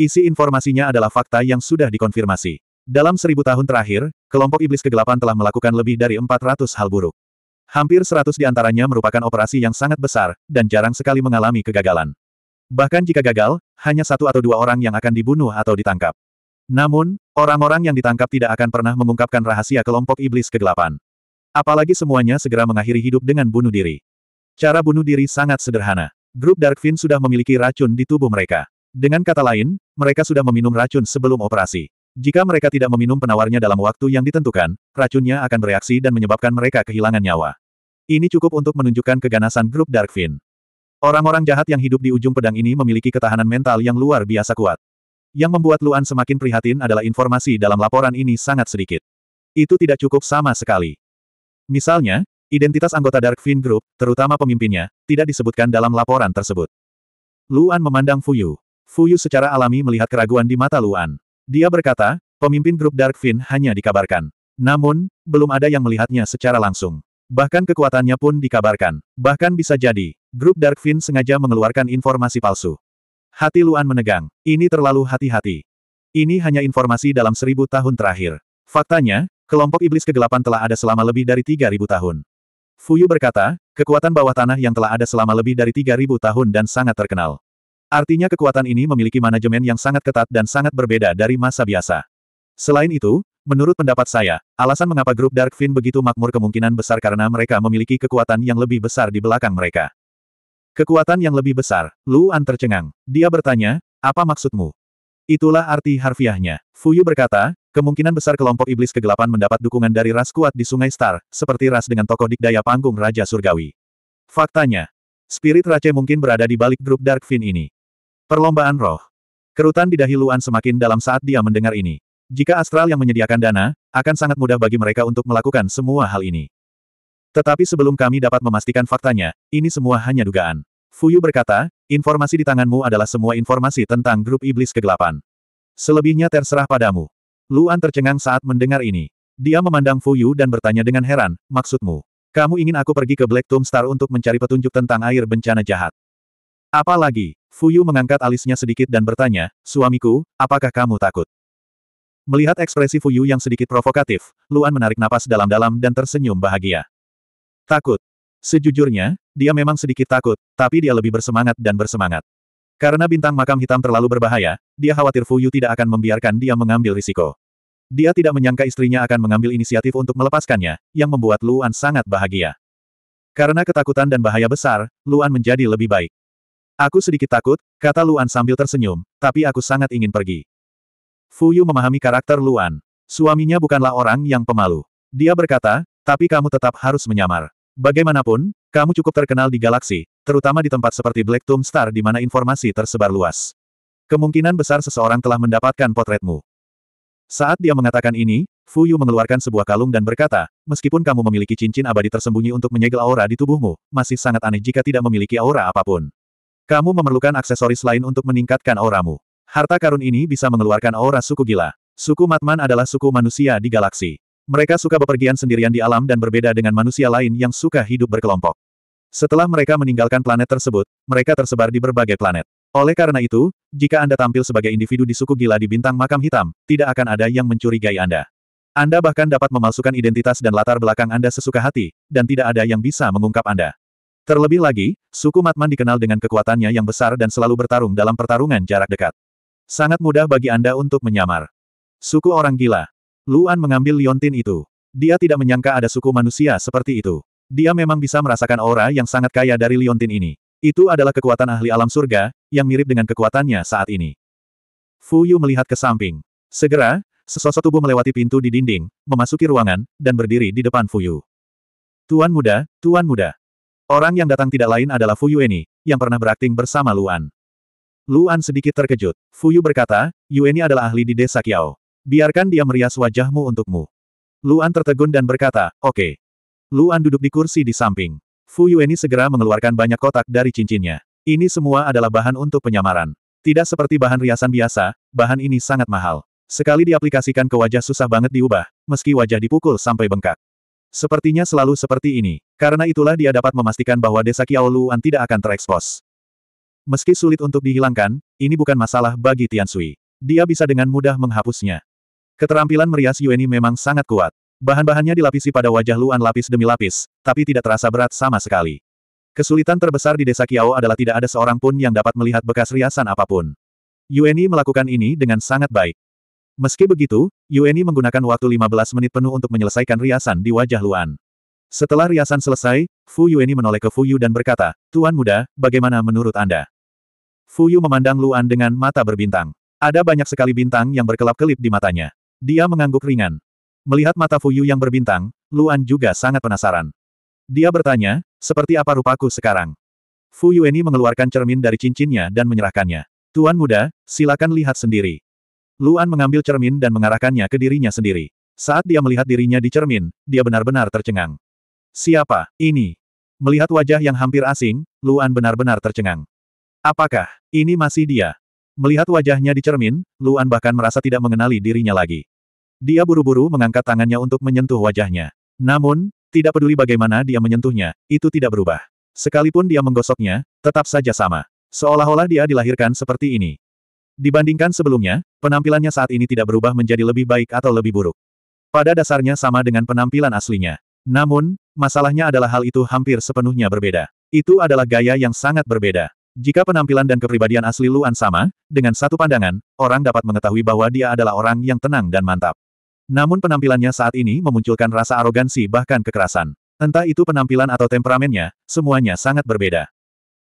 Isi informasinya adalah fakta yang sudah dikonfirmasi. Dalam seribu tahun terakhir, kelompok iblis kegelapan telah melakukan lebih dari 400 hal buruk. Hampir seratus di antaranya merupakan operasi yang sangat besar, dan jarang sekali mengalami kegagalan. Bahkan jika gagal, hanya satu atau dua orang yang akan dibunuh atau ditangkap. Namun, orang-orang yang ditangkap tidak akan pernah mengungkapkan rahasia kelompok iblis kegelapan. Apalagi semuanya segera mengakhiri hidup dengan bunuh diri. Cara bunuh diri sangat sederhana. Grup Darkfin sudah memiliki racun di tubuh mereka. Dengan kata lain, mereka sudah meminum racun sebelum operasi. Jika mereka tidak meminum penawarnya dalam waktu yang ditentukan, racunnya akan bereaksi dan menyebabkan mereka kehilangan nyawa. Ini cukup untuk menunjukkan keganasan grup Darkfin. Orang-orang jahat yang hidup di ujung pedang ini memiliki ketahanan mental yang luar biasa kuat. Yang membuat Luan semakin prihatin adalah informasi dalam laporan ini sangat sedikit. Itu tidak cukup sama sekali. Misalnya, identitas anggota Darkfin Group, terutama pemimpinnya, tidak disebutkan dalam laporan tersebut. Luan memandang Fuyu. Fuyu secara alami melihat keraguan di mata Luan. Dia berkata, pemimpin grup Darkfin hanya dikabarkan. Namun, belum ada yang melihatnya secara langsung. Bahkan kekuatannya pun dikabarkan. Bahkan bisa jadi, grup Darkfin sengaja mengeluarkan informasi palsu. Hati Luan menegang. Ini terlalu hati-hati. Ini hanya informasi dalam seribu tahun terakhir. Faktanya, kelompok iblis kegelapan telah ada selama lebih dari tiga ribu tahun. Fuyu berkata, kekuatan bawah tanah yang telah ada selama lebih dari tiga ribu tahun dan sangat terkenal. Artinya kekuatan ini memiliki manajemen yang sangat ketat dan sangat berbeda dari masa biasa. Selain itu, menurut pendapat saya, alasan mengapa grup Dark Fin begitu makmur kemungkinan besar karena mereka memiliki kekuatan yang lebih besar di belakang mereka. Kekuatan yang lebih besar, Luan tercengang. Dia bertanya, apa maksudmu? Itulah arti harfiahnya. Fuyu berkata, kemungkinan besar kelompok iblis kegelapan mendapat dukungan dari ras kuat di Sungai Star, seperti ras dengan tokoh dikdaya panggung Raja Surgawi. Faktanya, Spirit Rache mungkin berada di balik grup Dark Fin ini. Perlombaan roh. Kerutan di dahi Luan semakin dalam saat dia mendengar ini. Jika Astral yang menyediakan dana, akan sangat mudah bagi mereka untuk melakukan semua hal ini. Tetapi sebelum kami dapat memastikan faktanya, ini semua hanya dugaan. Fuyu berkata, informasi di tanganmu adalah semua informasi tentang grup iblis kegelapan. Selebihnya terserah padamu. Luan tercengang saat mendengar ini. Dia memandang Fuyu dan bertanya dengan heran, maksudmu? Kamu ingin aku pergi ke Black Tomb Star untuk mencari petunjuk tentang air bencana jahat? Apalagi, Fuyu mengangkat alisnya sedikit dan bertanya, suamiku, apakah kamu takut? Melihat ekspresi Fuyu yang sedikit provokatif, Luan menarik napas dalam-dalam dan tersenyum bahagia. Takut. Sejujurnya, dia memang sedikit takut, tapi dia lebih bersemangat dan bersemangat. Karena bintang makam hitam terlalu berbahaya, dia khawatir Fuyu tidak akan membiarkan dia mengambil risiko. Dia tidak menyangka istrinya akan mengambil inisiatif untuk melepaskannya, yang membuat Luan sangat bahagia. Karena ketakutan dan bahaya besar, Luan menjadi lebih baik. Aku sedikit takut, kata Luan sambil tersenyum, tapi aku sangat ingin pergi. Fu Yu memahami karakter Luan. Suaminya bukanlah orang yang pemalu. Dia berkata, tapi kamu tetap harus menyamar. Bagaimanapun, kamu cukup terkenal di galaksi, terutama di tempat seperti Black Tomb Star di mana informasi tersebar luas. Kemungkinan besar seseorang telah mendapatkan potretmu. Saat dia mengatakan ini, Fu Yu mengeluarkan sebuah kalung dan berkata, meskipun kamu memiliki cincin abadi tersembunyi untuk menyegel aura di tubuhmu, masih sangat aneh jika tidak memiliki aura apapun. Kamu memerlukan aksesoris lain untuk meningkatkan auramu. Harta karun ini bisa mengeluarkan aura suku gila. Suku Matman adalah suku manusia di galaksi. Mereka suka bepergian sendirian di alam dan berbeda dengan manusia lain yang suka hidup berkelompok. Setelah mereka meninggalkan planet tersebut, mereka tersebar di berbagai planet. Oleh karena itu, jika Anda tampil sebagai individu di suku gila di bintang makam hitam, tidak akan ada yang mencurigai Anda. Anda bahkan dapat memalsukan identitas dan latar belakang Anda sesuka hati, dan tidak ada yang bisa mengungkap Anda. Terlebih lagi, suku Matman dikenal dengan kekuatannya yang besar dan selalu bertarung dalam pertarungan jarak dekat. Sangat mudah bagi Anda untuk menyamar. Suku orang gila. Luan mengambil liontin itu. Dia tidak menyangka ada suku manusia seperti itu. Dia memang bisa merasakan aura yang sangat kaya dari liontin ini. Itu adalah kekuatan ahli alam surga, yang mirip dengan kekuatannya saat ini. Fu Yu melihat ke samping. Segera, sesosok tubuh melewati pintu di dinding, memasuki ruangan, dan berdiri di depan Fu Yu. Tuan muda, tuan muda. Orang yang datang tidak lain adalah Fu Yueni, yang pernah berakting bersama Luan. Luan sedikit terkejut. Fu Yu berkata, Yueni adalah ahli di desa Kiao. Biarkan dia merias wajahmu untukmu. Luan tertegun dan berkata, oke. Okay. Luan duduk di kursi di samping. Fu Yueni segera mengeluarkan banyak kotak dari cincinnya. Ini semua adalah bahan untuk penyamaran. Tidak seperti bahan riasan biasa, bahan ini sangat mahal. Sekali diaplikasikan ke wajah susah banget diubah, meski wajah dipukul sampai bengkak. Sepertinya selalu seperti ini, karena itulah dia dapat memastikan bahwa desa Kiao Luan tidak akan terekspos. Meski sulit untuk dihilangkan, ini bukan masalah bagi Tian Sui. Dia bisa dengan mudah menghapusnya. Keterampilan merias Yueni memang sangat kuat. Bahan-bahannya dilapisi pada wajah Luan lapis demi lapis, tapi tidak terasa berat sama sekali. Kesulitan terbesar di desa Kiao adalah tidak ada seorang pun yang dapat melihat bekas riasan apapun. Yueni melakukan ini dengan sangat baik. Meski begitu, Yueni menggunakan waktu 15 menit penuh untuk menyelesaikan riasan di wajah Luan. Setelah riasan selesai, Fu Yueni menoleh ke Fu Yu dan berkata, Tuan muda, bagaimana menurut Anda? Fu Yu memandang Luan dengan mata berbintang. Ada banyak sekali bintang yang berkelap-kelip di matanya. Dia mengangguk ringan. Melihat mata Fu Yu yang berbintang, Luan juga sangat penasaran. Dia bertanya, seperti apa rupaku sekarang? Fu Yueni mengeluarkan cermin dari cincinnya dan menyerahkannya. Tuan muda, silakan lihat sendiri. Luan mengambil cermin dan mengarahkannya ke dirinya sendiri. Saat dia melihat dirinya di cermin, dia benar-benar tercengang. Siapa, ini? Melihat wajah yang hampir asing, Luan benar-benar tercengang. Apakah, ini masih dia? Melihat wajahnya di cermin, Luan bahkan merasa tidak mengenali dirinya lagi. Dia buru-buru mengangkat tangannya untuk menyentuh wajahnya. Namun, tidak peduli bagaimana dia menyentuhnya, itu tidak berubah. Sekalipun dia menggosoknya, tetap saja sama. Seolah-olah dia dilahirkan seperti ini. Dibandingkan sebelumnya, penampilannya saat ini tidak berubah menjadi lebih baik atau lebih buruk. Pada dasarnya sama dengan penampilan aslinya. Namun, masalahnya adalah hal itu hampir sepenuhnya berbeda. Itu adalah gaya yang sangat berbeda. Jika penampilan dan kepribadian asli Luan sama, dengan satu pandangan, orang dapat mengetahui bahwa dia adalah orang yang tenang dan mantap. Namun penampilannya saat ini memunculkan rasa arogansi bahkan kekerasan. Entah itu penampilan atau temperamennya, semuanya sangat berbeda.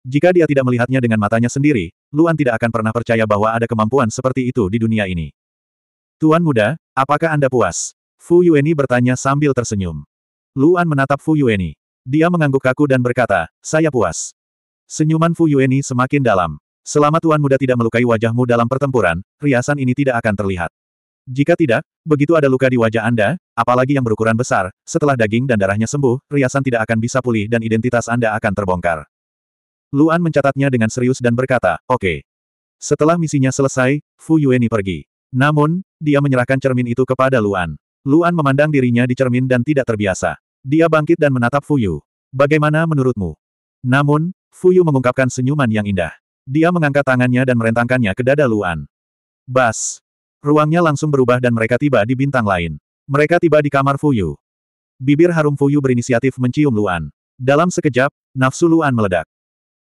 Jika dia tidak melihatnya dengan matanya sendiri, Luan tidak akan pernah percaya bahwa ada kemampuan seperti itu di dunia ini. Tuan muda, apakah Anda puas? Fu Yueni bertanya sambil tersenyum. Luan menatap Fu Yueni. Dia mengangguk kaku dan berkata, saya puas. Senyuman Fu Yueni semakin dalam. Selama Tuan muda tidak melukai wajahmu dalam pertempuran, riasan ini tidak akan terlihat. Jika tidak, begitu ada luka di wajah Anda, apalagi yang berukuran besar, setelah daging dan darahnya sembuh, riasan tidak akan bisa pulih dan identitas Anda akan terbongkar. Luan mencatatnya dengan serius dan berkata, oke. Okay. Setelah misinya selesai, Fu Yueni pergi. Namun, dia menyerahkan cermin itu kepada Luan. Luan memandang dirinya di cermin dan tidak terbiasa. Dia bangkit dan menatap Fu Fuyu. Bagaimana menurutmu? Namun, Fu Fuyu mengungkapkan senyuman yang indah. Dia mengangkat tangannya dan merentangkannya ke dada Luan. Bas. Ruangnya langsung berubah dan mereka tiba di bintang lain. Mereka tiba di kamar Fu Fuyu. Bibir harum Fu Fuyu berinisiatif mencium Luan. Dalam sekejap, nafsu Luan meledak.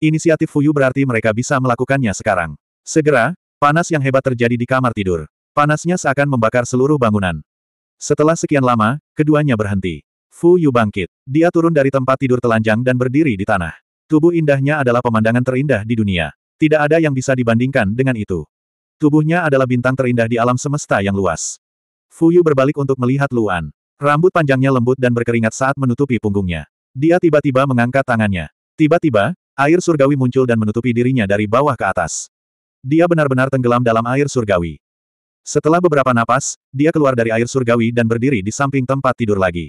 Inisiatif Fuyu berarti mereka bisa melakukannya sekarang. Segera, panas yang hebat terjadi di kamar tidur. Panasnya seakan membakar seluruh bangunan. Setelah sekian lama, keduanya berhenti. Fu Yu bangkit. Dia turun dari tempat tidur telanjang dan berdiri di tanah. Tubuh indahnya adalah pemandangan terindah di dunia. Tidak ada yang bisa dibandingkan dengan itu. Tubuhnya adalah bintang terindah di alam semesta yang luas. Fu Yu berbalik untuk melihat Luan. Rambut panjangnya lembut dan berkeringat saat menutupi punggungnya. Dia tiba-tiba mengangkat tangannya. Tiba-tiba, Air surgawi muncul dan menutupi dirinya dari bawah ke atas. Dia benar-benar tenggelam dalam air surgawi. Setelah beberapa napas, dia keluar dari air surgawi dan berdiri di samping tempat tidur lagi.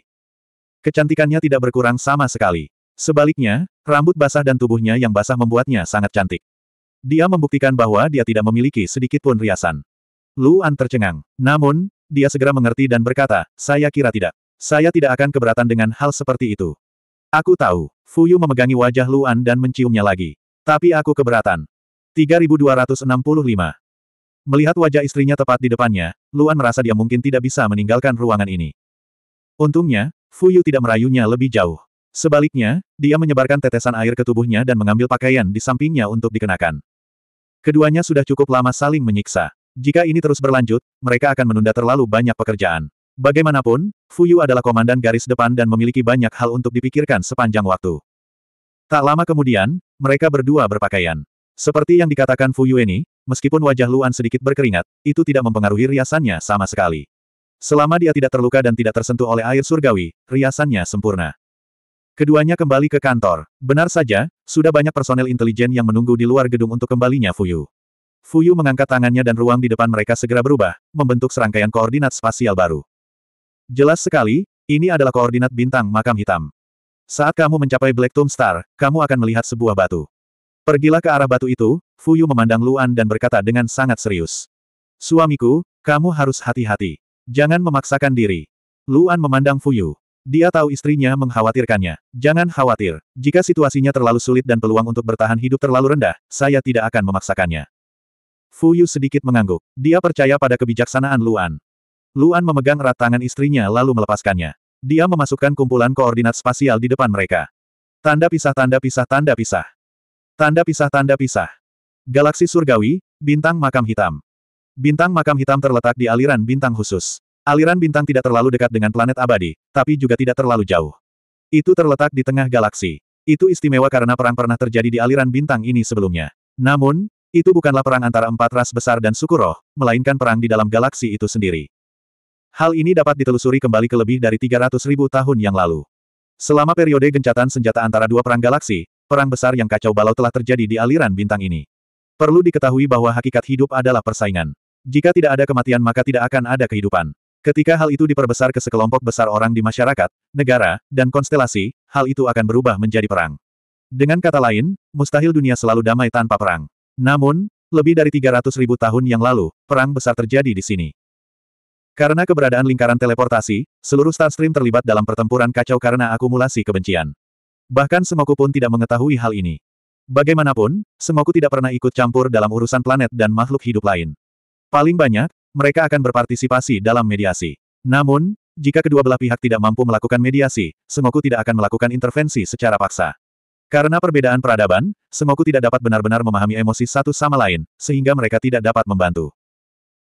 Kecantikannya tidak berkurang sama sekali. Sebaliknya, rambut basah dan tubuhnya yang basah membuatnya sangat cantik. Dia membuktikan bahwa dia tidak memiliki sedikitpun riasan. Luan tercengang. Namun, dia segera mengerti dan berkata, saya kira tidak. Saya tidak akan keberatan dengan hal seperti itu. Aku tahu. Fuyu memegangi wajah Luan dan menciumnya lagi. Tapi aku keberatan. 3265. Melihat wajah istrinya tepat di depannya, Luan merasa dia mungkin tidak bisa meninggalkan ruangan ini. Untungnya, Fuyu tidak merayunya lebih jauh. Sebaliknya, dia menyebarkan tetesan air ke tubuhnya dan mengambil pakaian di sampingnya untuk dikenakan. Keduanya sudah cukup lama saling menyiksa. Jika ini terus berlanjut, mereka akan menunda terlalu banyak pekerjaan. Bagaimanapun, Fuyu adalah komandan garis depan dan memiliki banyak hal untuk dipikirkan sepanjang waktu. Tak lama kemudian, mereka berdua berpakaian. Seperti yang dikatakan Fuyu ini, meskipun wajah Luan sedikit berkeringat, itu tidak mempengaruhi riasannya sama sekali. Selama dia tidak terluka dan tidak tersentuh oleh air surgawi, riasannya sempurna. Keduanya kembali ke kantor. Benar saja, sudah banyak personel intelijen yang menunggu di luar gedung untuk kembalinya Fuyu. Fuyu mengangkat tangannya dan ruang di depan mereka segera berubah, membentuk serangkaian koordinat spasial baru. Jelas sekali, ini adalah koordinat bintang makam hitam. Saat kamu mencapai Black Tomb Star, kamu akan melihat sebuah batu. Pergilah ke arah batu itu, Fuyu memandang Luan dan berkata dengan sangat serius. Suamiku, kamu harus hati-hati. Jangan memaksakan diri. Luan memandang Fuyu. Dia tahu istrinya mengkhawatirkannya. Jangan khawatir. Jika situasinya terlalu sulit dan peluang untuk bertahan hidup terlalu rendah, saya tidak akan memaksakannya. Fuyu sedikit mengangguk. Dia percaya pada kebijaksanaan Luan. Luan memegang erat tangan istrinya lalu melepaskannya. Dia memasukkan kumpulan koordinat spasial di depan mereka. Tanda pisah tanda pisah tanda pisah. Tanda pisah tanda pisah. Galaksi surgawi, bintang makam hitam. Bintang makam hitam terletak di aliran bintang khusus. Aliran bintang tidak terlalu dekat dengan planet abadi, tapi juga tidak terlalu jauh. Itu terletak di tengah galaksi. Itu istimewa karena perang pernah terjadi di aliran bintang ini sebelumnya. Namun, itu bukanlah perang antara empat ras besar dan suku roh, melainkan perang di dalam galaksi itu sendiri. Hal ini dapat ditelusuri kembali ke lebih dari 300 ribu tahun yang lalu. Selama periode gencatan senjata antara dua perang galaksi, perang besar yang kacau balau telah terjadi di aliran bintang ini. Perlu diketahui bahwa hakikat hidup adalah persaingan. Jika tidak ada kematian maka tidak akan ada kehidupan. Ketika hal itu diperbesar ke sekelompok besar orang di masyarakat, negara, dan konstelasi, hal itu akan berubah menjadi perang. Dengan kata lain, mustahil dunia selalu damai tanpa perang. Namun, lebih dari 300 ribu tahun yang lalu, perang besar terjadi di sini. Karena keberadaan lingkaran teleportasi, seluruh Starstream terlibat dalam pertempuran kacau karena akumulasi kebencian. Bahkan Semoku pun tidak mengetahui hal ini. Bagaimanapun, Semoku tidak pernah ikut campur dalam urusan planet dan makhluk hidup lain. Paling banyak, mereka akan berpartisipasi dalam mediasi. Namun, jika kedua belah pihak tidak mampu melakukan mediasi, Semoku tidak akan melakukan intervensi secara paksa. Karena perbedaan peradaban, Semoku tidak dapat benar-benar memahami emosi satu sama lain, sehingga mereka tidak dapat membantu.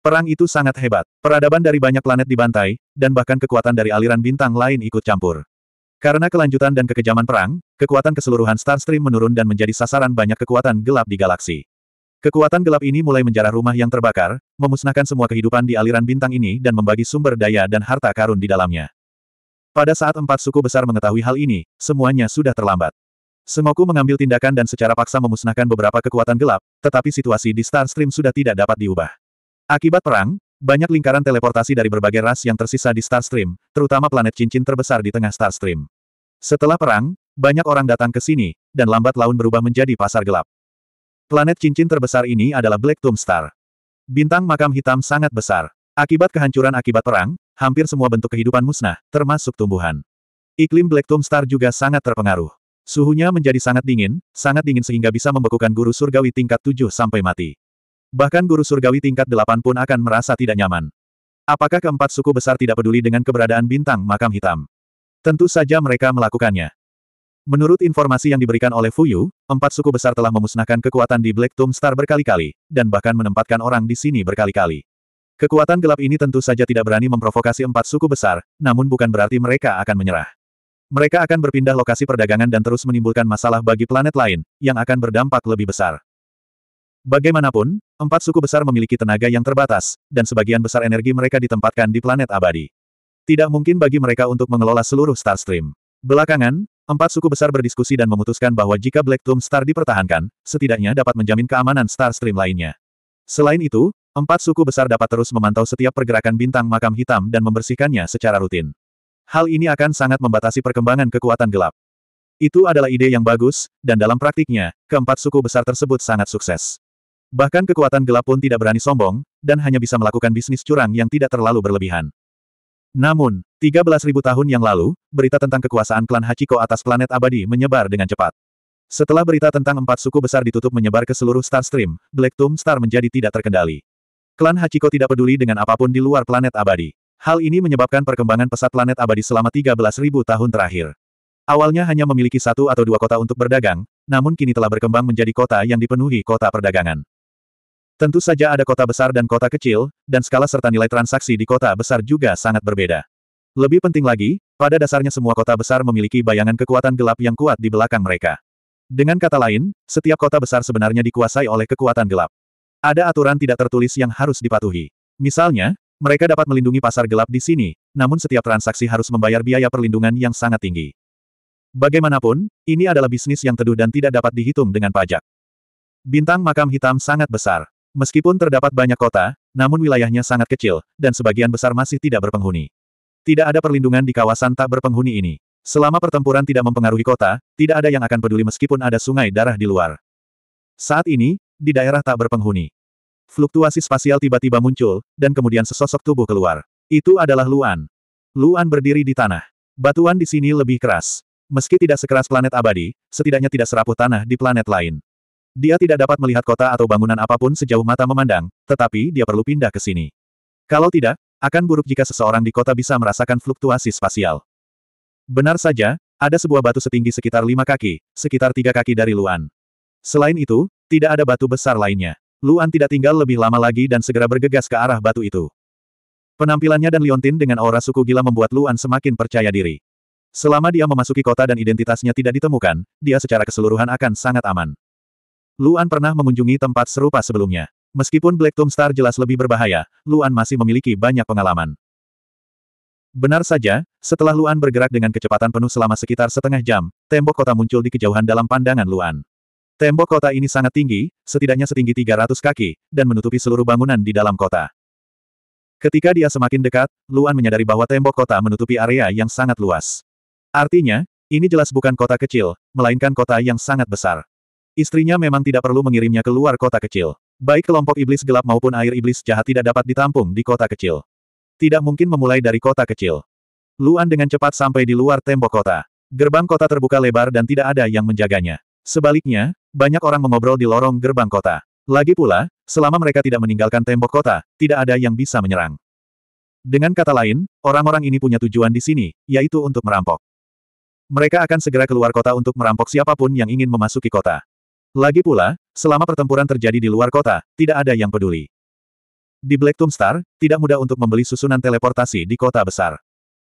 Perang itu sangat hebat. Peradaban dari banyak planet dibantai, dan bahkan kekuatan dari aliran bintang lain ikut campur. Karena kelanjutan dan kekejaman perang, kekuatan keseluruhan Starstream menurun dan menjadi sasaran banyak kekuatan gelap di galaksi. Kekuatan gelap ini mulai menjarah rumah yang terbakar, memusnahkan semua kehidupan di aliran bintang ini dan membagi sumber daya dan harta karun di dalamnya. Pada saat empat suku besar mengetahui hal ini, semuanya sudah terlambat. Sengoku mengambil tindakan dan secara paksa memusnahkan beberapa kekuatan gelap, tetapi situasi di Starstream sudah tidak dapat diubah. Akibat perang, banyak lingkaran teleportasi dari berbagai ras yang tersisa di Starstream, terutama planet cincin terbesar di tengah Starstream. Setelah perang, banyak orang datang ke sini, dan lambat laun berubah menjadi pasar gelap. Planet cincin terbesar ini adalah Black Tomb Star. Bintang makam hitam sangat besar. Akibat kehancuran akibat perang, hampir semua bentuk kehidupan musnah, termasuk tumbuhan. Iklim Black Tomb Star juga sangat terpengaruh. Suhunya menjadi sangat dingin, sangat dingin sehingga bisa membekukan guru surgawi tingkat 7 sampai mati. Bahkan guru surgawi tingkat delapan pun akan merasa tidak nyaman. Apakah keempat suku besar tidak peduli dengan keberadaan bintang makam hitam? Tentu saja mereka melakukannya. Menurut informasi yang diberikan oleh Fuyu, empat suku besar telah memusnahkan kekuatan di Black Tomb Star berkali-kali, dan bahkan menempatkan orang di sini berkali-kali. Kekuatan gelap ini tentu saja tidak berani memprovokasi empat suku besar, namun bukan berarti mereka akan menyerah. Mereka akan berpindah lokasi perdagangan dan terus menimbulkan masalah bagi planet lain, yang akan berdampak lebih besar. Bagaimanapun, empat suku besar memiliki tenaga yang terbatas, dan sebagian besar energi mereka ditempatkan di planet abadi. Tidak mungkin bagi mereka untuk mengelola seluruh Star Stream. Belakangan, empat suku besar berdiskusi dan memutuskan bahwa jika Black Tomb Star dipertahankan, setidaknya dapat menjamin keamanan Star Stream lainnya. Selain itu, empat suku besar dapat terus memantau setiap pergerakan bintang makam hitam dan membersihkannya secara rutin. Hal ini akan sangat membatasi perkembangan kekuatan gelap. Itu adalah ide yang bagus, dan dalam praktiknya, keempat suku besar tersebut sangat sukses. Bahkan kekuatan gelap pun tidak berani sombong, dan hanya bisa melakukan bisnis curang yang tidak terlalu berlebihan. Namun, 13.000 tahun yang lalu, berita tentang kekuasaan klan Hachiko atas planet abadi menyebar dengan cepat. Setelah berita tentang empat suku besar ditutup menyebar ke seluruh Stream, Black Tomb Star menjadi tidak terkendali. Klan Hachiko tidak peduli dengan apapun di luar planet abadi. Hal ini menyebabkan perkembangan pesat planet abadi selama 13.000 tahun terakhir. Awalnya hanya memiliki satu atau dua kota untuk berdagang, namun kini telah berkembang menjadi kota yang dipenuhi kota perdagangan. Tentu saja ada kota besar dan kota kecil, dan skala serta nilai transaksi di kota besar juga sangat berbeda. Lebih penting lagi, pada dasarnya semua kota besar memiliki bayangan kekuatan gelap yang kuat di belakang mereka. Dengan kata lain, setiap kota besar sebenarnya dikuasai oleh kekuatan gelap. Ada aturan tidak tertulis yang harus dipatuhi. Misalnya, mereka dapat melindungi pasar gelap di sini, namun setiap transaksi harus membayar biaya perlindungan yang sangat tinggi. Bagaimanapun, ini adalah bisnis yang teduh dan tidak dapat dihitung dengan pajak. Bintang makam hitam sangat besar. Meskipun terdapat banyak kota, namun wilayahnya sangat kecil, dan sebagian besar masih tidak berpenghuni. Tidak ada perlindungan di kawasan tak berpenghuni ini. Selama pertempuran tidak mempengaruhi kota, tidak ada yang akan peduli meskipun ada sungai darah di luar. Saat ini, di daerah tak berpenghuni. Fluktuasi spasial tiba-tiba muncul, dan kemudian sesosok tubuh keluar. Itu adalah Luan. Luan berdiri di tanah. Batuan di sini lebih keras. Meski tidak sekeras planet abadi, setidaknya tidak seraput tanah di planet lain. Dia tidak dapat melihat kota atau bangunan apapun sejauh mata memandang, tetapi dia perlu pindah ke sini. Kalau tidak, akan buruk jika seseorang di kota bisa merasakan fluktuasi spasial. Benar saja, ada sebuah batu setinggi sekitar lima kaki, sekitar tiga kaki dari Luan. Selain itu, tidak ada batu besar lainnya. Luan tidak tinggal lebih lama lagi dan segera bergegas ke arah batu itu. Penampilannya dan Liontin dengan aura suku gila membuat Luan semakin percaya diri. Selama dia memasuki kota dan identitasnya tidak ditemukan, dia secara keseluruhan akan sangat aman. Luan pernah mengunjungi tempat serupa sebelumnya. Meskipun Black Tomb Star jelas lebih berbahaya, Luan masih memiliki banyak pengalaman. Benar saja, setelah Luan bergerak dengan kecepatan penuh selama sekitar setengah jam, tembok kota muncul di kejauhan dalam pandangan Luan. Tembok kota ini sangat tinggi, setidaknya setinggi 300 kaki, dan menutupi seluruh bangunan di dalam kota. Ketika dia semakin dekat, Luan menyadari bahwa tembok kota menutupi area yang sangat luas. Artinya, ini jelas bukan kota kecil, melainkan kota yang sangat besar. Istrinya memang tidak perlu mengirimnya keluar kota kecil. Baik kelompok iblis gelap maupun air iblis jahat tidak dapat ditampung di kota kecil. Tidak mungkin memulai dari kota kecil. Luan dengan cepat sampai di luar tembok kota. Gerbang kota terbuka lebar dan tidak ada yang menjaganya. Sebaliknya, banyak orang mengobrol di lorong gerbang kota. Lagi pula, selama mereka tidak meninggalkan tembok kota, tidak ada yang bisa menyerang. Dengan kata lain, orang-orang ini punya tujuan di sini, yaitu untuk merampok. Mereka akan segera keluar kota untuk merampok siapapun yang ingin memasuki kota. Lagi pula, selama pertempuran terjadi di luar kota, tidak ada yang peduli. Di Black Tomb Star, tidak mudah untuk membeli susunan teleportasi di kota besar.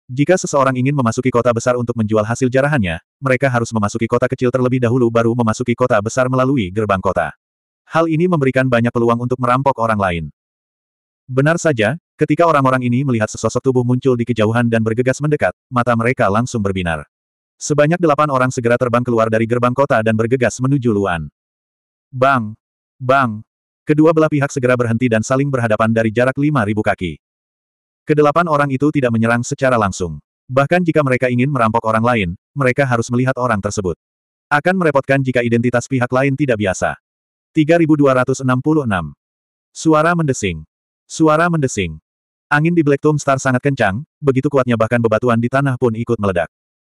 Jika seseorang ingin memasuki kota besar untuk menjual hasil jarahannya, mereka harus memasuki kota kecil terlebih dahulu baru memasuki kota besar melalui gerbang kota. Hal ini memberikan banyak peluang untuk merampok orang lain. Benar saja, ketika orang-orang ini melihat sesosok tubuh muncul di kejauhan dan bergegas mendekat, mata mereka langsung berbinar. Sebanyak delapan orang segera terbang keluar dari gerbang kota dan bergegas menuju Luan. Bang! Bang! Kedua belah pihak segera berhenti dan saling berhadapan dari jarak lima ribu kaki. Kedelapan orang itu tidak menyerang secara langsung. Bahkan jika mereka ingin merampok orang lain, mereka harus melihat orang tersebut. Akan merepotkan jika identitas pihak lain tidak biasa. 3266. Suara mendesing. Suara mendesing. Angin di Black Tomb Star sangat kencang, begitu kuatnya bahkan bebatuan di tanah pun ikut meledak.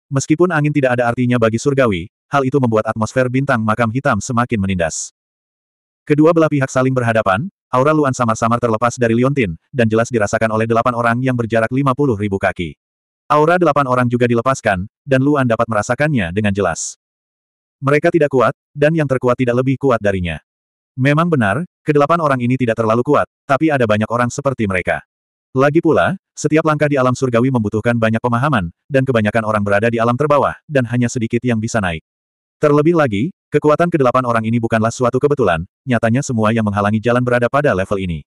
Meskipun angin tidak ada artinya bagi surgawi, hal itu membuat atmosfer bintang makam hitam semakin menindas. Kedua belah pihak saling berhadapan, aura Luan samar-samar terlepas dari Liontin, dan jelas dirasakan oleh delapan orang yang berjarak lima puluh ribu kaki. Aura delapan orang juga dilepaskan, dan Luan dapat merasakannya dengan jelas. Mereka tidak kuat, dan yang terkuat tidak lebih kuat darinya. Memang benar, kedelapan orang ini tidak terlalu kuat, tapi ada banyak orang seperti mereka. Lagi pula, setiap langkah di alam surgawi membutuhkan banyak pemahaman, dan kebanyakan orang berada di alam terbawah, dan hanya sedikit yang bisa naik. Terlebih lagi, kekuatan kedelapan orang ini bukanlah suatu kebetulan, nyatanya semua yang menghalangi jalan berada pada level ini.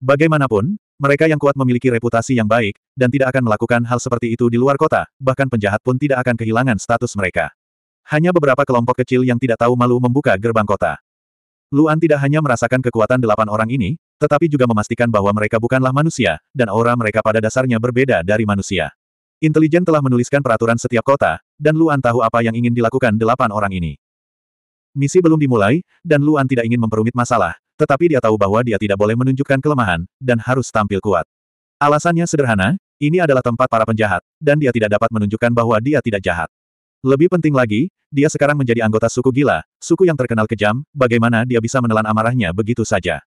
Bagaimanapun, mereka yang kuat memiliki reputasi yang baik, dan tidak akan melakukan hal seperti itu di luar kota, bahkan penjahat pun tidak akan kehilangan status mereka. Hanya beberapa kelompok kecil yang tidak tahu malu membuka gerbang kota. Luan tidak hanya merasakan kekuatan delapan orang ini, tetapi juga memastikan bahwa mereka bukanlah manusia, dan aura mereka pada dasarnya berbeda dari manusia. Intelijen telah menuliskan peraturan setiap kota, dan Luan tahu apa yang ingin dilakukan delapan orang ini. Misi belum dimulai, dan Luan tidak ingin memperumit masalah, tetapi dia tahu bahwa dia tidak boleh menunjukkan kelemahan, dan harus tampil kuat. Alasannya sederhana, ini adalah tempat para penjahat, dan dia tidak dapat menunjukkan bahwa dia tidak jahat. Lebih penting lagi, dia sekarang menjadi anggota suku gila, suku yang terkenal kejam, bagaimana dia bisa menelan amarahnya begitu saja.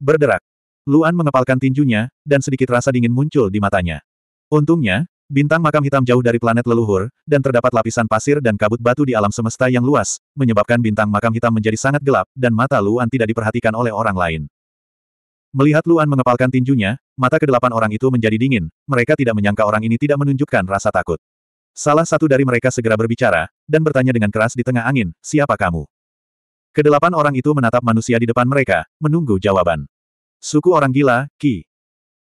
Berderak. Luan mengepalkan tinjunya, dan sedikit rasa dingin muncul di matanya. Untungnya, bintang makam hitam jauh dari planet leluhur, dan terdapat lapisan pasir dan kabut batu di alam semesta yang luas, menyebabkan bintang makam hitam menjadi sangat gelap, dan mata Luan tidak diperhatikan oleh orang lain. Melihat Luan mengepalkan tinjunya, mata kedelapan orang itu menjadi dingin, mereka tidak menyangka orang ini tidak menunjukkan rasa takut. Salah satu dari mereka segera berbicara, dan bertanya dengan keras di tengah angin, siapa kamu? Kedelapan orang itu menatap manusia di depan mereka, menunggu jawaban. Suku orang gila, Ki.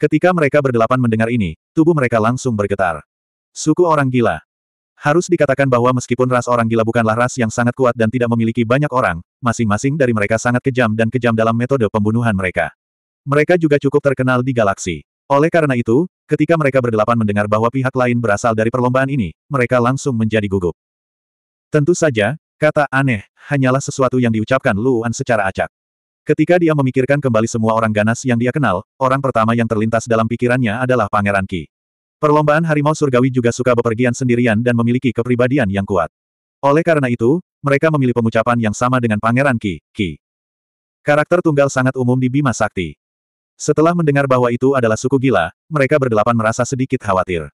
Ketika mereka berdelapan mendengar ini, tubuh mereka langsung bergetar. Suku orang gila. Harus dikatakan bahwa meskipun ras orang gila bukanlah ras yang sangat kuat dan tidak memiliki banyak orang, masing-masing dari mereka sangat kejam dan kejam dalam metode pembunuhan mereka. Mereka juga cukup terkenal di galaksi. Oleh karena itu, ketika mereka berdelapan mendengar bahwa pihak lain berasal dari perlombaan ini, mereka langsung menjadi gugup. Tentu saja, kata aneh, hanyalah sesuatu yang diucapkan Luan secara acak. Ketika dia memikirkan kembali semua orang ganas yang dia kenal, orang pertama yang terlintas dalam pikirannya adalah Pangeran Ki. Perlombaan harimau surgawi juga suka bepergian sendirian dan memiliki kepribadian yang kuat. Oleh karena itu, mereka memilih pengucapan yang sama dengan Pangeran Ki. Ki. Karakter tunggal sangat umum di Bima Sakti. Setelah mendengar bahwa itu adalah suku gila, mereka berdelapan merasa sedikit khawatir.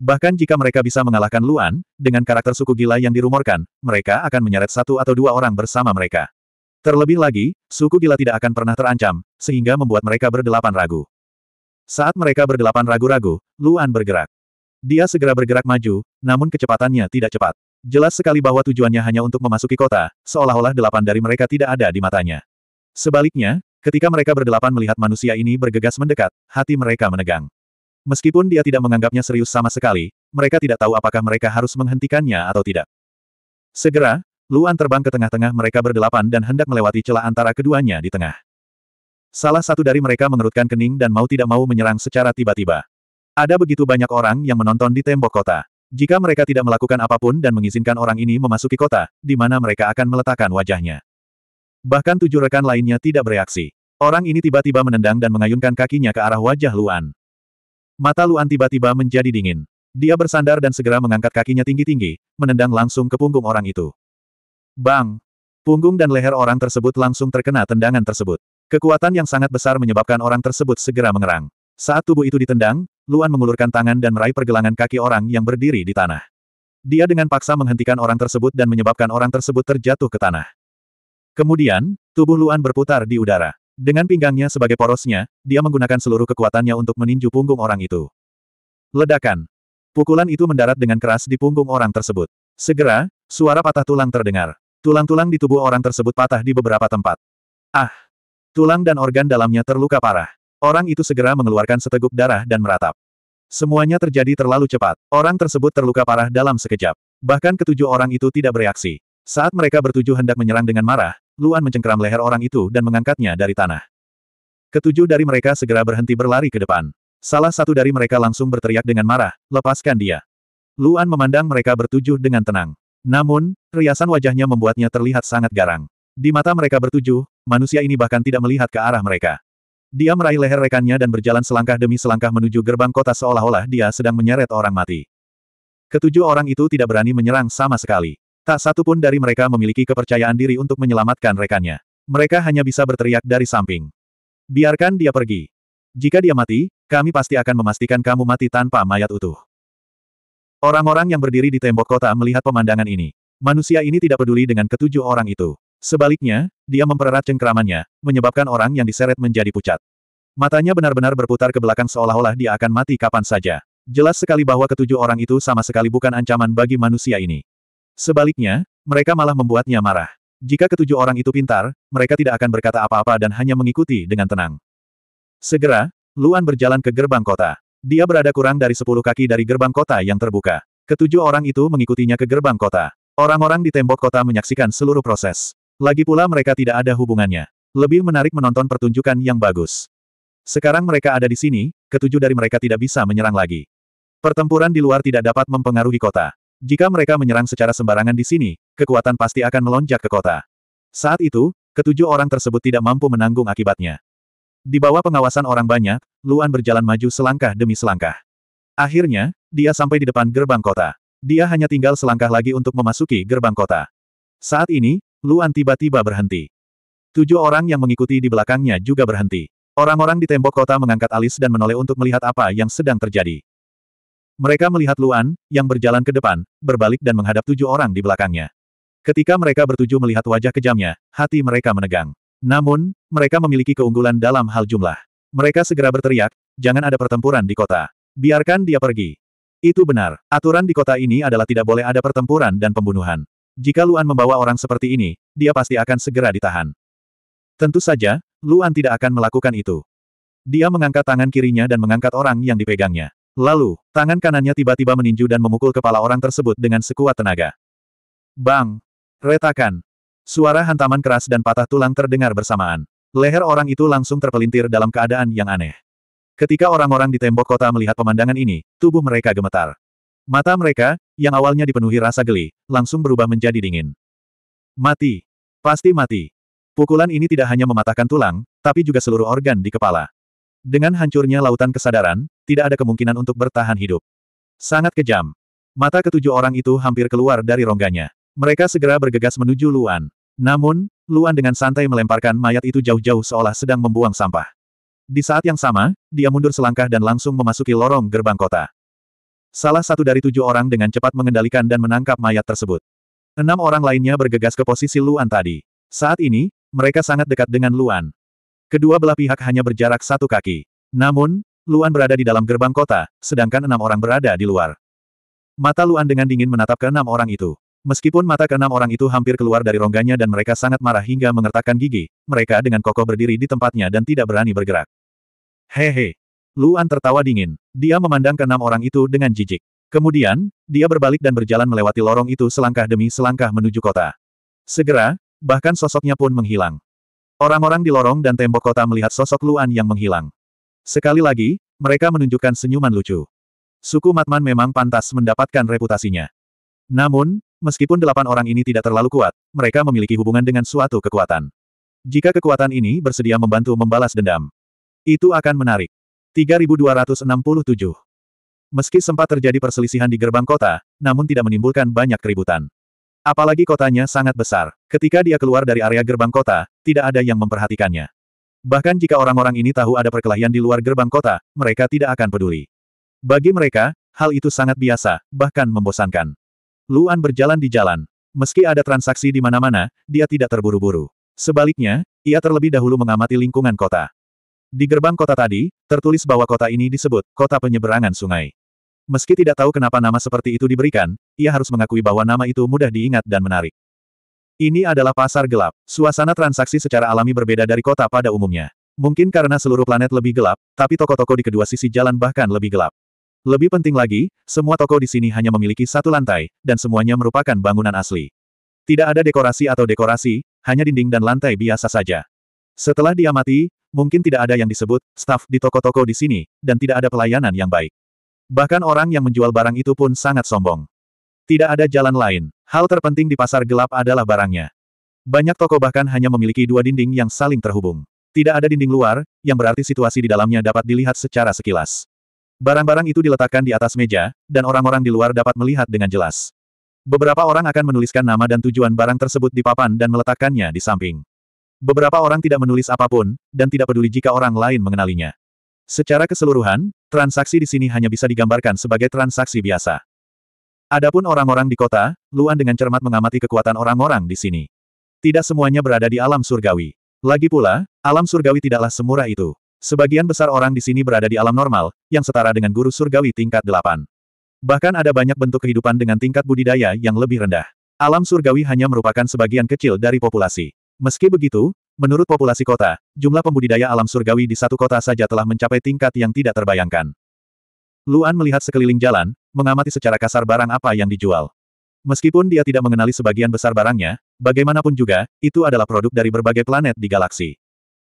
Bahkan jika mereka bisa mengalahkan Luan, dengan karakter suku gila yang dirumorkan, mereka akan menyeret satu atau dua orang bersama mereka. Terlebih lagi, suku gila tidak akan pernah terancam, sehingga membuat mereka berdelapan ragu. Saat mereka berdelapan ragu-ragu, Luan bergerak. Dia segera bergerak maju, namun kecepatannya tidak cepat. Jelas sekali bahwa tujuannya hanya untuk memasuki kota, seolah-olah delapan dari mereka tidak ada di matanya. Sebaliknya, Ketika mereka berdelapan melihat manusia ini bergegas mendekat, hati mereka menegang. Meskipun dia tidak menganggapnya serius sama sekali, mereka tidak tahu apakah mereka harus menghentikannya atau tidak. Segera, Luan terbang ke tengah-tengah mereka berdelapan dan hendak melewati celah antara keduanya di tengah. Salah satu dari mereka mengerutkan kening dan mau tidak mau menyerang secara tiba-tiba. Ada begitu banyak orang yang menonton di tembok kota. Jika mereka tidak melakukan apapun dan mengizinkan orang ini memasuki kota, di mana mereka akan meletakkan wajahnya. Bahkan tujuh rekan lainnya tidak bereaksi. Orang ini tiba-tiba menendang dan mengayunkan kakinya ke arah wajah Luan. Mata Luan tiba-tiba menjadi dingin. Dia bersandar dan segera mengangkat kakinya tinggi-tinggi, menendang langsung ke punggung orang itu. Bang! Punggung dan leher orang tersebut langsung terkena tendangan tersebut. Kekuatan yang sangat besar menyebabkan orang tersebut segera mengerang. Saat tubuh itu ditendang, Luan mengulurkan tangan dan meraih pergelangan kaki orang yang berdiri di tanah. Dia dengan paksa menghentikan orang tersebut dan menyebabkan orang tersebut terjatuh ke tanah. Kemudian, tubuh Luan berputar di udara. Dengan pinggangnya sebagai porosnya, dia menggunakan seluruh kekuatannya untuk meninju punggung orang itu. Ledakan. Pukulan itu mendarat dengan keras di punggung orang tersebut. Segera, suara patah tulang terdengar. Tulang-tulang di tubuh orang tersebut patah di beberapa tempat. Ah! Tulang dan organ dalamnya terluka parah. Orang itu segera mengeluarkan seteguk darah dan meratap. Semuanya terjadi terlalu cepat. Orang tersebut terluka parah dalam sekejap. Bahkan ketujuh orang itu tidak bereaksi. Saat mereka bertujuh hendak menyerang dengan marah, Luan mencengkeram leher orang itu dan mengangkatnya dari tanah. Ketujuh dari mereka segera berhenti berlari ke depan. Salah satu dari mereka langsung berteriak dengan marah, lepaskan dia. Luan memandang mereka bertujuh dengan tenang. Namun, riasan wajahnya membuatnya terlihat sangat garang. Di mata mereka bertujuh, manusia ini bahkan tidak melihat ke arah mereka. Dia meraih leher rekannya dan berjalan selangkah demi selangkah menuju gerbang kota seolah-olah dia sedang menyeret orang mati. Ketujuh orang itu tidak berani menyerang sama sekali. Tak satu pun dari mereka memiliki kepercayaan diri untuk menyelamatkan rekannya. Mereka hanya bisa berteriak dari samping. Biarkan dia pergi. Jika dia mati, kami pasti akan memastikan kamu mati tanpa mayat utuh. Orang-orang yang berdiri di tembok kota melihat pemandangan ini. Manusia ini tidak peduli dengan ketujuh orang itu. Sebaliknya, dia mempererat cengkeramannya, menyebabkan orang yang diseret menjadi pucat. Matanya benar-benar berputar ke belakang seolah-olah dia akan mati kapan saja. Jelas sekali bahwa ketujuh orang itu sama sekali bukan ancaman bagi manusia ini. Sebaliknya, mereka malah membuatnya marah. Jika ketujuh orang itu pintar, mereka tidak akan berkata apa-apa dan hanya mengikuti dengan tenang. Segera, Luan berjalan ke gerbang kota. Dia berada kurang dari sepuluh kaki dari gerbang kota yang terbuka. Ketujuh orang itu mengikutinya ke gerbang kota. Orang-orang di tembok kota menyaksikan seluruh proses. Lagi pula mereka tidak ada hubungannya. Lebih menarik menonton pertunjukan yang bagus. Sekarang mereka ada di sini, ketujuh dari mereka tidak bisa menyerang lagi. Pertempuran di luar tidak dapat mempengaruhi kota. Jika mereka menyerang secara sembarangan di sini, kekuatan pasti akan melonjak ke kota. Saat itu, ketujuh orang tersebut tidak mampu menanggung akibatnya. Di bawah pengawasan orang banyak, Luan berjalan maju selangkah demi selangkah. Akhirnya, dia sampai di depan gerbang kota. Dia hanya tinggal selangkah lagi untuk memasuki gerbang kota. Saat ini, Luan tiba-tiba berhenti. Tujuh orang yang mengikuti di belakangnya juga berhenti. Orang-orang di tembok kota mengangkat alis dan menoleh untuk melihat apa yang sedang terjadi. Mereka melihat Luan, yang berjalan ke depan, berbalik dan menghadap tujuh orang di belakangnya. Ketika mereka bertujuh melihat wajah kejamnya, hati mereka menegang. Namun, mereka memiliki keunggulan dalam hal jumlah. Mereka segera berteriak, jangan ada pertempuran di kota. Biarkan dia pergi. Itu benar, aturan di kota ini adalah tidak boleh ada pertempuran dan pembunuhan. Jika Luan membawa orang seperti ini, dia pasti akan segera ditahan. Tentu saja, Luan tidak akan melakukan itu. Dia mengangkat tangan kirinya dan mengangkat orang yang dipegangnya. Lalu, tangan kanannya tiba-tiba meninju dan memukul kepala orang tersebut dengan sekuat tenaga. Bang! Retakan! Suara hantaman keras dan patah tulang terdengar bersamaan. Leher orang itu langsung terpelintir dalam keadaan yang aneh. Ketika orang-orang di tembok kota melihat pemandangan ini, tubuh mereka gemetar. Mata mereka, yang awalnya dipenuhi rasa geli, langsung berubah menjadi dingin. Mati. Pasti mati. Pukulan ini tidak hanya mematahkan tulang, tapi juga seluruh organ di kepala. Dengan hancurnya lautan kesadaran, tidak ada kemungkinan untuk bertahan hidup. Sangat kejam. Mata ketujuh orang itu hampir keluar dari rongganya. Mereka segera bergegas menuju Luan. Namun, Luan dengan santai melemparkan mayat itu jauh-jauh seolah sedang membuang sampah. Di saat yang sama, dia mundur selangkah dan langsung memasuki lorong gerbang kota. Salah satu dari tujuh orang dengan cepat mengendalikan dan menangkap mayat tersebut. Enam orang lainnya bergegas ke posisi Luan tadi. Saat ini, mereka sangat dekat dengan Luan. Kedua belah pihak hanya berjarak satu kaki. Namun, Luan berada di dalam gerbang kota, sedangkan enam orang berada di luar. Mata Luan dengan dingin menatap ke enam orang itu. Meskipun mata ke enam orang itu hampir keluar dari rongganya dan mereka sangat marah hingga mengertakkan gigi, mereka dengan kokoh berdiri di tempatnya dan tidak berani bergerak. Hehe. Luan tertawa dingin. Dia memandang ke enam orang itu dengan jijik. Kemudian, dia berbalik dan berjalan melewati lorong itu selangkah demi selangkah menuju kota. Segera, bahkan sosoknya pun menghilang. Orang-orang di lorong dan tembok kota melihat sosok Luan yang menghilang. Sekali lagi, mereka menunjukkan senyuman lucu. Suku Matman memang pantas mendapatkan reputasinya. Namun, meskipun delapan orang ini tidak terlalu kuat, mereka memiliki hubungan dengan suatu kekuatan. Jika kekuatan ini bersedia membantu membalas dendam, itu akan menarik. 3267 Meski sempat terjadi perselisihan di gerbang kota, namun tidak menimbulkan banyak keributan. Apalagi kotanya sangat besar. Ketika dia keluar dari area gerbang kota, tidak ada yang memperhatikannya. Bahkan jika orang-orang ini tahu ada perkelahian di luar gerbang kota, mereka tidak akan peduli. Bagi mereka, hal itu sangat biasa, bahkan membosankan. Luan berjalan di jalan. Meski ada transaksi di mana-mana, dia tidak terburu-buru. Sebaliknya, ia terlebih dahulu mengamati lingkungan kota. Di gerbang kota tadi, tertulis bahwa kota ini disebut kota penyeberangan sungai. Meski tidak tahu kenapa nama seperti itu diberikan, ia harus mengakui bahwa nama itu mudah diingat dan menarik. Ini adalah pasar gelap. Suasana transaksi secara alami berbeda dari kota pada umumnya. Mungkin karena seluruh planet lebih gelap, tapi toko-toko di kedua sisi jalan bahkan lebih gelap. Lebih penting lagi, semua toko di sini hanya memiliki satu lantai, dan semuanya merupakan bangunan asli. Tidak ada dekorasi atau dekorasi, hanya dinding dan lantai biasa saja. Setelah diamati, mungkin tidak ada yang disebut staf di toko-toko di sini, dan tidak ada pelayanan yang baik. Bahkan orang yang menjual barang itu pun sangat sombong. Tidak ada jalan lain. Hal terpenting di pasar gelap adalah barangnya. Banyak toko bahkan hanya memiliki dua dinding yang saling terhubung. Tidak ada dinding luar, yang berarti situasi di dalamnya dapat dilihat secara sekilas. Barang-barang itu diletakkan di atas meja, dan orang-orang di luar dapat melihat dengan jelas. Beberapa orang akan menuliskan nama dan tujuan barang tersebut di papan dan meletakkannya di samping. Beberapa orang tidak menulis apapun, dan tidak peduli jika orang lain mengenalinya. Secara keseluruhan, transaksi di sini hanya bisa digambarkan sebagai transaksi biasa. Adapun orang-orang di kota, Luan dengan cermat mengamati kekuatan orang-orang di sini. Tidak semuanya berada di alam surgawi. Lagi pula, alam surgawi tidaklah semurah itu. Sebagian besar orang di sini berada di alam normal, yang setara dengan guru surgawi tingkat 8. Bahkan ada banyak bentuk kehidupan dengan tingkat budidaya yang lebih rendah. Alam surgawi hanya merupakan sebagian kecil dari populasi. Meski begitu, menurut populasi kota, jumlah pembudidaya alam surgawi di satu kota saja telah mencapai tingkat yang tidak terbayangkan. Luan melihat sekeliling jalan, mengamati secara kasar barang apa yang dijual. Meskipun dia tidak mengenali sebagian besar barangnya, bagaimanapun juga, itu adalah produk dari berbagai planet di galaksi.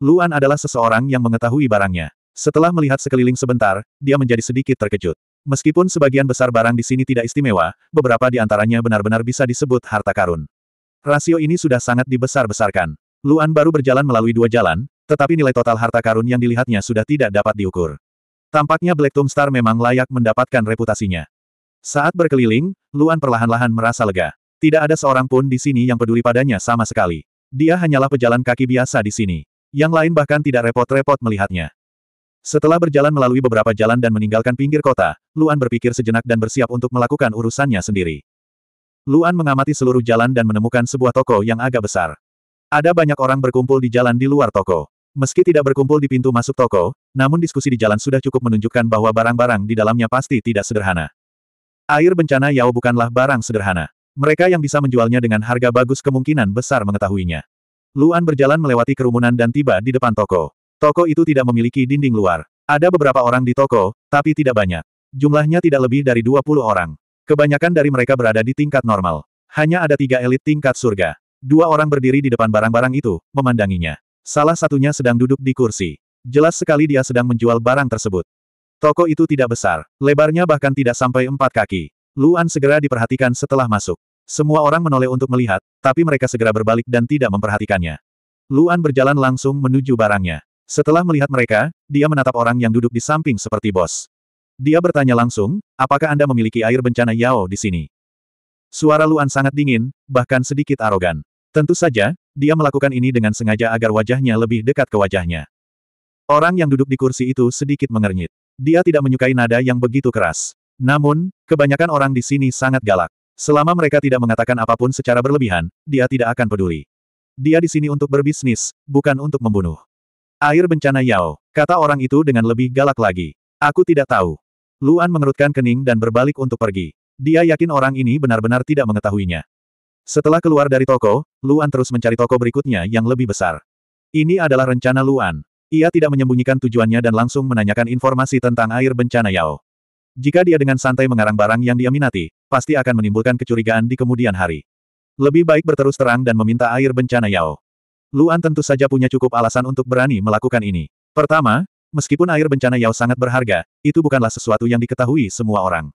Luan adalah seseorang yang mengetahui barangnya. Setelah melihat sekeliling sebentar, dia menjadi sedikit terkejut. Meskipun sebagian besar barang di sini tidak istimewa, beberapa di antaranya benar-benar bisa disebut harta karun. Rasio ini sudah sangat dibesar-besarkan. Luan baru berjalan melalui dua jalan, tetapi nilai total harta karun yang dilihatnya sudah tidak dapat diukur. Tampaknya Black Tomb Star memang layak mendapatkan reputasinya. Saat berkeliling, Luan perlahan-lahan merasa lega. Tidak ada seorang pun di sini yang peduli padanya sama sekali. Dia hanyalah pejalan kaki biasa di sini. Yang lain bahkan tidak repot-repot melihatnya. Setelah berjalan melalui beberapa jalan dan meninggalkan pinggir kota, Luan berpikir sejenak dan bersiap untuk melakukan urusannya sendiri. Luan mengamati seluruh jalan dan menemukan sebuah toko yang agak besar. Ada banyak orang berkumpul di jalan di luar toko. Meski tidak berkumpul di pintu masuk toko, namun diskusi di jalan sudah cukup menunjukkan bahwa barang-barang di dalamnya pasti tidak sederhana. Air bencana Yao bukanlah barang sederhana. Mereka yang bisa menjualnya dengan harga bagus kemungkinan besar mengetahuinya. Luan berjalan melewati kerumunan dan tiba di depan toko. Toko itu tidak memiliki dinding luar. Ada beberapa orang di toko, tapi tidak banyak. Jumlahnya tidak lebih dari 20 orang. Kebanyakan dari mereka berada di tingkat normal. Hanya ada tiga elit tingkat surga. Dua orang berdiri di depan barang-barang itu, memandanginya. Salah satunya sedang duduk di kursi. Jelas sekali dia sedang menjual barang tersebut. Toko itu tidak besar, lebarnya bahkan tidak sampai empat kaki. Luan segera diperhatikan setelah masuk. Semua orang menoleh untuk melihat, tapi mereka segera berbalik dan tidak memperhatikannya. Luan berjalan langsung menuju barangnya. Setelah melihat mereka, dia menatap orang yang duduk di samping seperti bos. Dia bertanya langsung, apakah Anda memiliki air bencana Yao di sini? Suara Luan sangat dingin, bahkan sedikit arogan. Tentu saja, dia melakukan ini dengan sengaja agar wajahnya lebih dekat ke wajahnya. Orang yang duduk di kursi itu sedikit mengernyit. Dia tidak menyukai nada yang begitu keras. Namun, kebanyakan orang di sini sangat galak. Selama mereka tidak mengatakan apapun secara berlebihan, dia tidak akan peduli. Dia di sini untuk berbisnis, bukan untuk membunuh. Air bencana Yao, kata orang itu dengan lebih galak lagi. Aku tidak tahu. Luan mengerutkan kening dan berbalik untuk pergi. Dia yakin orang ini benar-benar tidak mengetahuinya. Setelah keluar dari toko, Luan terus mencari toko berikutnya yang lebih besar. Ini adalah rencana Luan. Ia tidak menyembunyikan tujuannya dan langsung menanyakan informasi tentang air bencana Yao. Jika dia dengan santai mengarang barang yang dia minati, pasti akan menimbulkan kecurigaan di kemudian hari. Lebih baik berterus terang dan meminta air bencana Yao. Luan tentu saja punya cukup alasan untuk berani melakukan ini. Pertama, meskipun air bencana Yao sangat berharga, itu bukanlah sesuatu yang diketahui semua orang.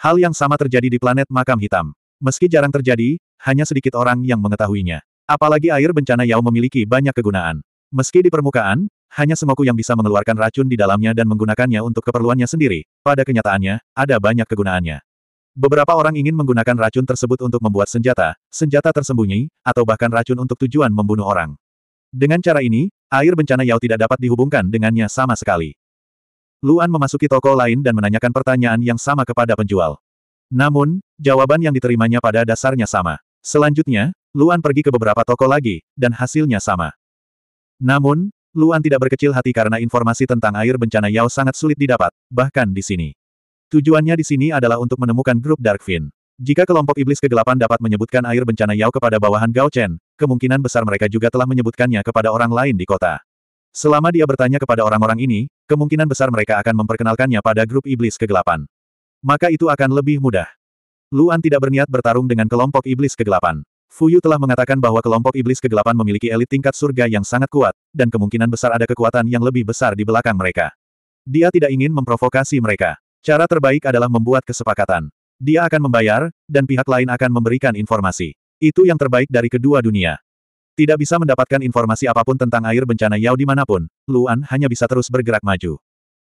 Hal yang sama terjadi di planet makam hitam. Meski jarang terjadi, hanya sedikit orang yang mengetahuinya. Apalagi air bencana Yao memiliki banyak kegunaan. Meski di permukaan, hanya Semoku yang bisa mengeluarkan racun di dalamnya dan menggunakannya untuk keperluannya sendiri, pada kenyataannya, ada banyak kegunaannya. Beberapa orang ingin menggunakan racun tersebut untuk membuat senjata, senjata tersembunyi, atau bahkan racun untuk tujuan membunuh orang. Dengan cara ini, air bencana Yao tidak dapat dihubungkan dengannya sama sekali. Luan memasuki toko lain dan menanyakan pertanyaan yang sama kepada penjual. Namun, jawaban yang diterimanya pada dasarnya sama. Selanjutnya, Luan pergi ke beberapa toko lagi, dan hasilnya sama. Namun, Luan tidak berkecil hati karena informasi tentang air bencana Yao sangat sulit didapat, bahkan di sini. Tujuannya di sini adalah untuk menemukan grup Darkfin. Jika kelompok iblis kegelapan dapat menyebutkan air bencana Yao kepada bawahan Gao Chen, kemungkinan besar mereka juga telah menyebutkannya kepada orang lain di kota. Selama dia bertanya kepada orang-orang ini, kemungkinan besar mereka akan memperkenalkannya pada grup iblis kegelapan. Maka itu akan lebih mudah. Luan tidak berniat bertarung dengan kelompok iblis kegelapan. Fuyu telah mengatakan bahwa kelompok iblis kegelapan memiliki elit tingkat surga yang sangat kuat, dan kemungkinan besar ada kekuatan yang lebih besar di belakang mereka. Dia tidak ingin memprovokasi mereka. Cara terbaik adalah membuat kesepakatan. Dia akan membayar, dan pihak lain akan memberikan informasi. Itu yang terbaik dari kedua dunia. Tidak bisa mendapatkan informasi apapun tentang air bencana Yao dimanapun, Luan hanya bisa terus bergerak maju.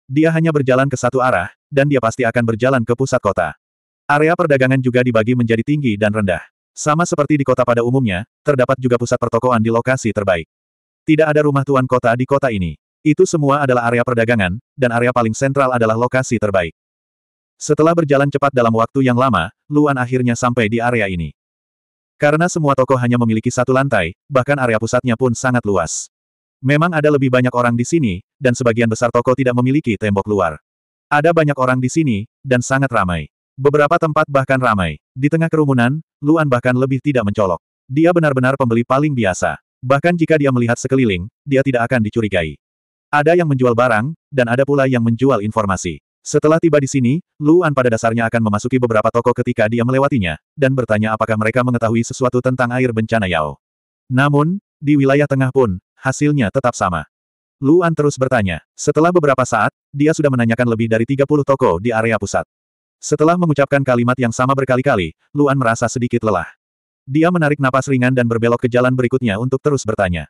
Dia hanya berjalan ke satu arah, dan dia pasti akan berjalan ke pusat kota. Area perdagangan juga dibagi menjadi tinggi dan rendah. Sama seperti di kota pada umumnya, terdapat juga pusat pertokoan di lokasi terbaik. Tidak ada rumah tuan kota di kota ini. Itu semua adalah area perdagangan, dan area paling sentral adalah lokasi terbaik. Setelah berjalan cepat dalam waktu yang lama, Luan akhirnya sampai di area ini. Karena semua toko hanya memiliki satu lantai, bahkan area pusatnya pun sangat luas. Memang ada lebih banyak orang di sini, dan sebagian besar toko tidak memiliki tembok luar. Ada banyak orang di sini, dan sangat ramai. Beberapa tempat bahkan ramai. Di tengah kerumunan, Luan bahkan lebih tidak mencolok. Dia benar-benar pembeli paling biasa. Bahkan jika dia melihat sekeliling, dia tidak akan dicurigai. Ada yang menjual barang, dan ada pula yang menjual informasi. Setelah tiba di sini, Luan pada dasarnya akan memasuki beberapa toko ketika dia melewatinya, dan bertanya apakah mereka mengetahui sesuatu tentang air bencana Yao. Namun, di wilayah tengah pun, hasilnya tetap sama. Luan terus bertanya. Setelah beberapa saat, dia sudah menanyakan lebih dari 30 toko di area pusat. Setelah mengucapkan kalimat yang sama berkali-kali, Luan merasa sedikit lelah. Dia menarik napas ringan dan berbelok ke jalan berikutnya untuk terus bertanya.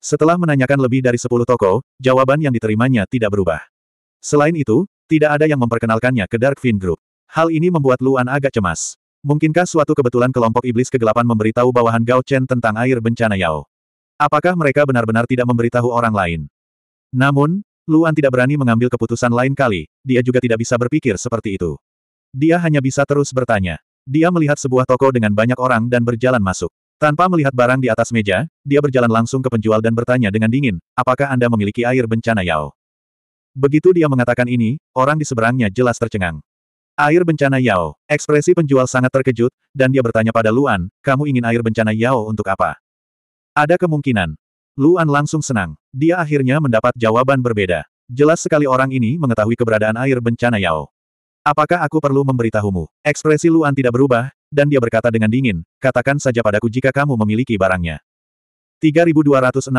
Setelah menanyakan lebih dari 10 toko, jawaban yang diterimanya tidak berubah. Selain itu, tidak ada yang memperkenalkannya ke Dark Fin Group. Hal ini membuat Luan agak cemas. Mungkinkah suatu kebetulan kelompok iblis kegelapan memberitahu bawahan Gao Chen tentang air bencana Yao? Apakah mereka benar-benar tidak memberitahu orang lain? Namun, Luan tidak berani mengambil keputusan lain kali, dia juga tidak bisa berpikir seperti itu. Dia hanya bisa terus bertanya. Dia melihat sebuah toko dengan banyak orang dan berjalan masuk. Tanpa melihat barang di atas meja, dia berjalan langsung ke penjual dan bertanya dengan dingin, apakah Anda memiliki air bencana Yao? Begitu dia mengatakan ini, orang di seberangnya jelas tercengang. Air bencana Yao, ekspresi penjual sangat terkejut, dan dia bertanya pada Luan, kamu ingin air bencana Yao untuk apa? Ada kemungkinan. Luan langsung senang. Dia akhirnya mendapat jawaban berbeda. Jelas sekali orang ini mengetahui keberadaan air bencana Yao. Apakah aku perlu memberitahumu? Ekspresi Luan tidak berubah, dan dia berkata dengan dingin, katakan saja padaku jika kamu memiliki barangnya. 3268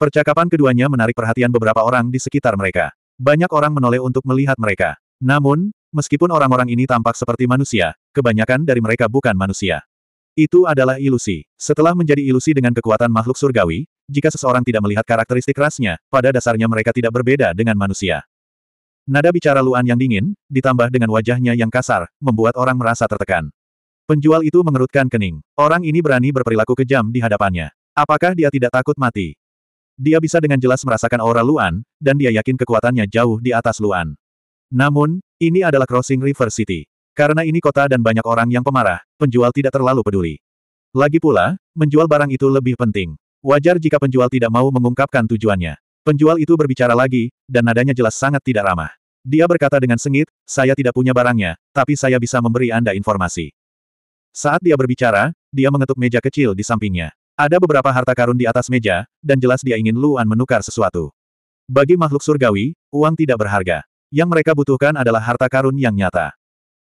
Percakapan keduanya menarik perhatian beberapa orang di sekitar mereka. Banyak orang menoleh untuk melihat mereka. Namun, meskipun orang-orang ini tampak seperti manusia, kebanyakan dari mereka bukan manusia. Itu adalah ilusi. Setelah menjadi ilusi dengan kekuatan makhluk surgawi, jika seseorang tidak melihat karakteristik rasnya, pada dasarnya mereka tidak berbeda dengan manusia. Nada bicara Luan yang dingin, ditambah dengan wajahnya yang kasar, membuat orang merasa tertekan. Penjual itu mengerutkan kening. Orang ini berani berperilaku kejam di hadapannya. Apakah dia tidak takut mati? Dia bisa dengan jelas merasakan aura Luan, dan dia yakin kekuatannya jauh di atas Luan. Namun, ini adalah Crossing River City. Karena ini kota dan banyak orang yang pemarah, penjual tidak terlalu peduli. Lagi pula, menjual barang itu lebih penting. Wajar jika penjual tidak mau mengungkapkan tujuannya. Penjual itu berbicara lagi, dan nadanya jelas sangat tidak ramah. Dia berkata dengan sengit, saya tidak punya barangnya, tapi saya bisa memberi Anda informasi. Saat dia berbicara, dia mengetuk meja kecil di sampingnya. Ada beberapa harta karun di atas meja, dan jelas dia ingin Luan menukar sesuatu. Bagi makhluk surgawi, uang tidak berharga. Yang mereka butuhkan adalah harta karun yang nyata.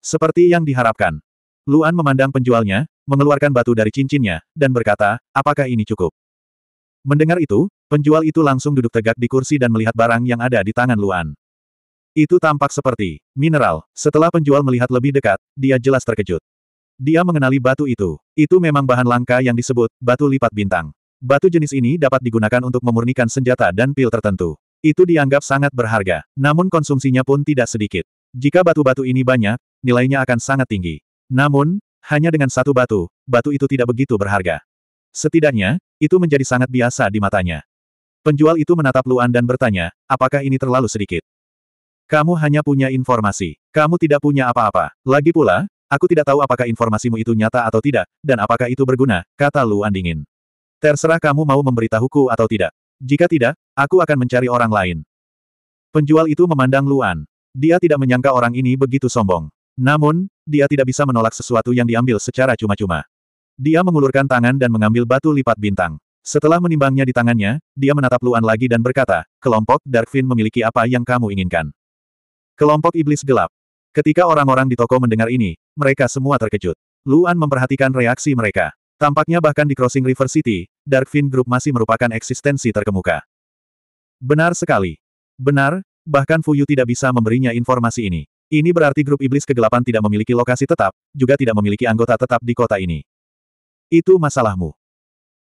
Seperti yang diharapkan. Luan memandang penjualnya, mengeluarkan batu dari cincinnya, dan berkata, apakah ini cukup? Mendengar itu, penjual itu langsung duduk tegak di kursi dan melihat barang yang ada di tangan Luan. Itu tampak seperti mineral. Setelah penjual melihat lebih dekat, dia jelas terkejut. Dia mengenali batu itu. Itu memang bahan langka yang disebut batu lipat bintang. Batu jenis ini dapat digunakan untuk memurnikan senjata dan pil tertentu. Itu dianggap sangat berharga, namun konsumsinya pun tidak sedikit. Jika batu-batu ini banyak, nilainya akan sangat tinggi. Namun, hanya dengan satu batu, batu itu tidak begitu berharga. Setidaknya, itu menjadi sangat biasa di matanya. Penjual itu menatap Luan dan bertanya, apakah ini terlalu sedikit? Kamu hanya punya informasi. Kamu tidak punya apa-apa. Lagi pula, aku tidak tahu apakah informasimu itu nyata atau tidak, dan apakah itu berguna, kata Luan dingin. Terserah kamu mau memberitahuku atau tidak. Jika tidak, aku akan mencari orang lain. Penjual itu memandang Luan. Dia tidak menyangka orang ini begitu sombong. Namun, dia tidak bisa menolak sesuatu yang diambil secara cuma-cuma. Dia mengulurkan tangan dan mengambil batu lipat bintang. Setelah menimbangnya di tangannya, dia menatap Luan lagi dan berkata, kelompok Darkfin memiliki apa yang kamu inginkan. Kelompok Iblis Gelap. Ketika orang-orang di toko mendengar ini, mereka semua terkejut. Luan memperhatikan reaksi mereka. Tampaknya bahkan di Crossing River City, Darkfin Group masih merupakan eksistensi terkemuka. Benar sekali. Benar, bahkan Fuyu tidak bisa memberinya informasi ini. Ini berarti grup iblis kegelapan tidak memiliki lokasi tetap, juga tidak memiliki anggota tetap di kota ini. Itu masalahmu.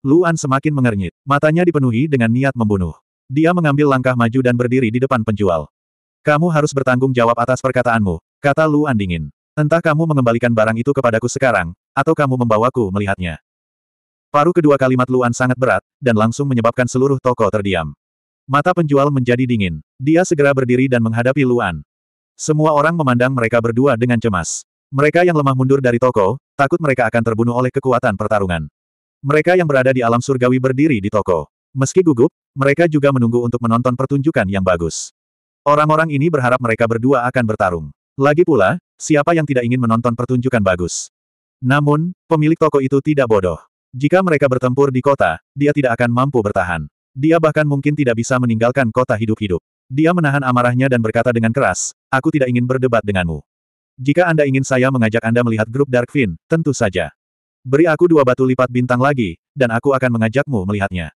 Luan semakin mengernyit, matanya dipenuhi dengan niat membunuh. Dia mengambil langkah maju dan berdiri di depan penjual. Kamu harus bertanggung jawab atas perkataanmu, kata Luan dingin. Entah kamu mengembalikan barang itu kepadaku sekarang, atau kamu membawaku melihatnya. Paruh kedua kalimat Luan sangat berat, dan langsung menyebabkan seluruh toko terdiam. Mata penjual menjadi dingin. Dia segera berdiri dan menghadapi Luan. Semua orang memandang mereka berdua dengan cemas. Mereka yang lemah mundur dari toko, takut mereka akan terbunuh oleh kekuatan pertarungan. Mereka yang berada di alam surgawi berdiri di toko. Meski gugup, mereka juga menunggu untuk menonton pertunjukan yang bagus. Orang-orang ini berharap mereka berdua akan bertarung. Lagi pula, siapa yang tidak ingin menonton pertunjukan bagus? Namun, pemilik toko itu tidak bodoh. Jika mereka bertempur di kota, dia tidak akan mampu bertahan. Dia bahkan mungkin tidak bisa meninggalkan kota hidup-hidup. Dia menahan amarahnya dan berkata dengan keras, aku tidak ingin berdebat denganmu. Jika Anda ingin saya mengajak Anda melihat grup Dark Fin, tentu saja. Beri aku dua batu lipat bintang lagi, dan aku akan mengajakmu melihatnya.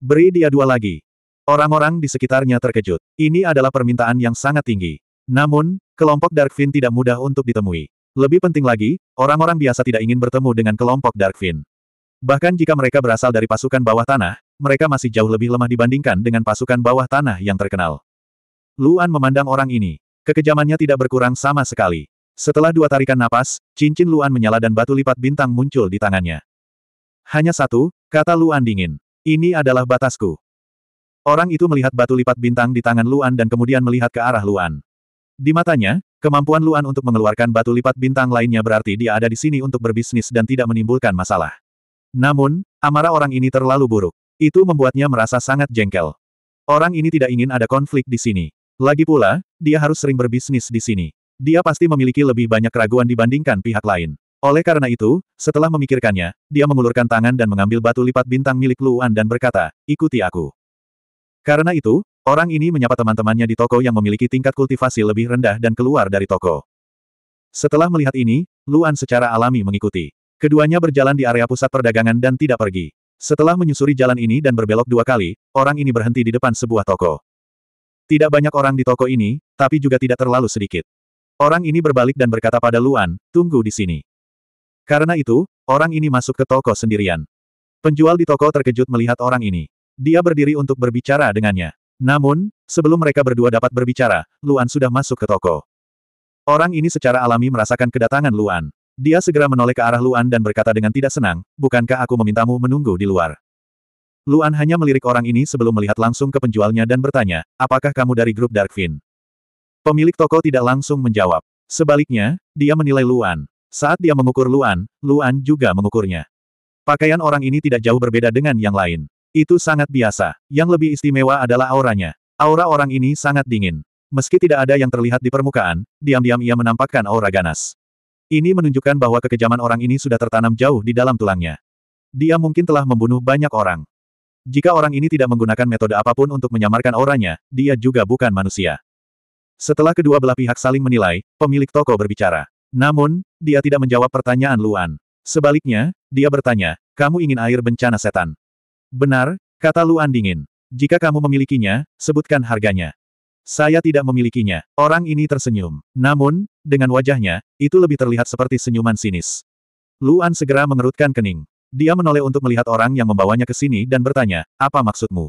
Beri dia dua lagi. Orang-orang di sekitarnya terkejut. Ini adalah permintaan yang sangat tinggi. Namun, kelompok Dark Fin tidak mudah untuk ditemui. Lebih penting lagi, orang-orang biasa tidak ingin bertemu dengan kelompok Dark Fin. Bahkan jika mereka berasal dari pasukan bawah tanah, mereka masih jauh lebih lemah dibandingkan dengan pasukan bawah tanah yang terkenal. Luan memandang orang ini. Kekejamannya tidak berkurang sama sekali. Setelah dua tarikan napas, cincin Luan menyala dan batu lipat bintang muncul di tangannya. Hanya satu, kata Luan dingin. Ini adalah batasku. Orang itu melihat batu lipat bintang di tangan Luan dan kemudian melihat ke arah Luan. Di matanya, kemampuan Luan untuk mengeluarkan batu lipat bintang lainnya berarti dia ada di sini untuk berbisnis dan tidak menimbulkan masalah. Namun, amarah orang ini terlalu buruk. Itu membuatnya merasa sangat jengkel. Orang ini tidak ingin ada konflik di sini. Lagi pula, dia harus sering berbisnis di sini. Dia pasti memiliki lebih banyak keraguan dibandingkan pihak lain. Oleh karena itu, setelah memikirkannya, dia mengulurkan tangan dan mengambil batu lipat bintang milik Luan dan berkata, ikuti aku. Karena itu, orang ini menyapa teman-temannya di toko yang memiliki tingkat kultivasi lebih rendah dan keluar dari toko. Setelah melihat ini, Luan secara alami mengikuti. Keduanya berjalan di area pusat perdagangan dan tidak pergi. Setelah menyusuri jalan ini dan berbelok dua kali, orang ini berhenti di depan sebuah toko. Tidak banyak orang di toko ini, tapi juga tidak terlalu sedikit. Orang ini berbalik dan berkata pada Luan, tunggu di sini. Karena itu, orang ini masuk ke toko sendirian. Penjual di toko terkejut melihat orang ini. Dia berdiri untuk berbicara dengannya. Namun, sebelum mereka berdua dapat berbicara, Luan sudah masuk ke toko. Orang ini secara alami merasakan kedatangan Luan. Dia segera menoleh ke arah Luan dan berkata dengan tidak senang, bukankah aku memintamu menunggu di luar? Luan hanya melirik orang ini sebelum melihat langsung ke penjualnya dan bertanya, apakah kamu dari grup Darkfin? Pemilik toko tidak langsung menjawab. Sebaliknya, dia menilai Luan. Saat dia mengukur Luan, Luan juga mengukurnya. Pakaian orang ini tidak jauh berbeda dengan yang lain. Itu sangat biasa. Yang lebih istimewa adalah auranya. Aura orang ini sangat dingin. Meski tidak ada yang terlihat di permukaan, diam-diam ia menampakkan aura ganas. Ini menunjukkan bahwa kekejaman orang ini sudah tertanam jauh di dalam tulangnya. Dia mungkin telah membunuh banyak orang. Jika orang ini tidak menggunakan metode apapun untuk menyamarkan orangnya, dia juga bukan manusia. Setelah kedua belah pihak saling menilai, pemilik toko berbicara. Namun, dia tidak menjawab pertanyaan Luan. Sebaliknya, dia bertanya, kamu ingin air bencana setan? Benar, kata Luan dingin. Jika kamu memilikinya, sebutkan harganya. Saya tidak memilikinya. Orang ini tersenyum. Namun, dengan wajahnya, itu lebih terlihat seperti senyuman sinis. Luan segera mengerutkan kening. Dia menoleh untuk melihat orang yang membawanya ke sini dan bertanya, apa maksudmu?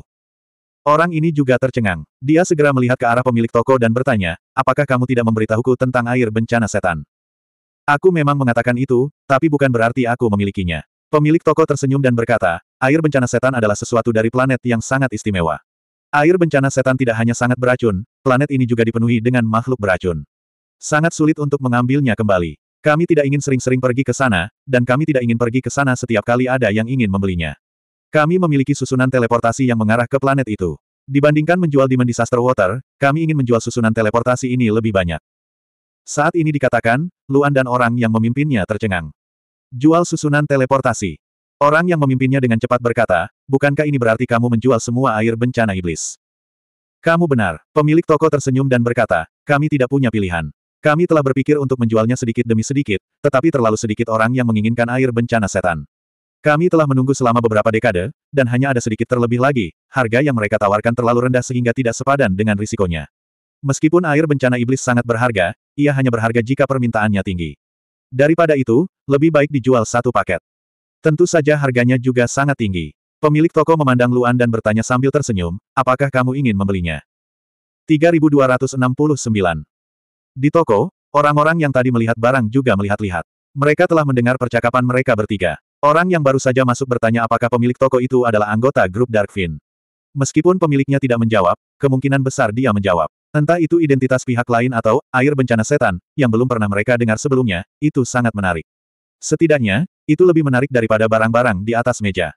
Orang ini juga tercengang. Dia segera melihat ke arah pemilik toko dan bertanya, apakah kamu tidak memberitahuku tentang air bencana setan? Aku memang mengatakan itu, tapi bukan berarti aku memilikinya. Pemilik toko tersenyum dan berkata, air bencana setan adalah sesuatu dari planet yang sangat istimewa. Air bencana setan tidak hanya sangat beracun, planet ini juga dipenuhi dengan makhluk beracun. Sangat sulit untuk mengambilnya kembali. Kami tidak ingin sering-sering pergi ke sana, dan kami tidak ingin pergi ke sana setiap kali ada yang ingin membelinya. Kami memiliki susunan teleportasi yang mengarah ke planet itu. Dibandingkan menjual Demon Disaster Water, kami ingin menjual susunan teleportasi ini lebih banyak. Saat ini dikatakan, Luan dan orang yang memimpinnya tercengang. Jual susunan teleportasi. Orang yang memimpinnya dengan cepat berkata, bukankah ini berarti kamu menjual semua air bencana iblis? Kamu benar, pemilik toko tersenyum dan berkata, kami tidak punya pilihan. Kami telah berpikir untuk menjualnya sedikit demi sedikit, tetapi terlalu sedikit orang yang menginginkan air bencana setan. Kami telah menunggu selama beberapa dekade, dan hanya ada sedikit terlebih lagi, harga yang mereka tawarkan terlalu rendah sehingga tidak sepadan dengan risikonya. Meskipun air bencana iblis sangat berharga, ia hanya berharga jika permintaannya tinggi. Daripada itu, lebih baik dijual satu paket. Tentu saja harganya juga sangat tinggi. Pemilik toko memandang Luan dan bertanya sambil tersenyum, apakah kamu ingin membelinya? 3269 di toko, orang-orang yang tadi melihat barang juga melihat-lihat. Mereka telah mendengar percakapan mereka bertiga. Orang yang baru saja masuk bertanya apakah pemilik toko itu adalah anggota grup Darkfin. Meskipun pemiliknya tidak menjawab, kemungkinan besar dia menjawab. Entah itu identitas pihak lain atau air bencana setan, yang belum pernah mereka dengar sebelumnya, itu sangat menarik. Setidaknya, itu lebih menarik daripada barang-barang di atas meja.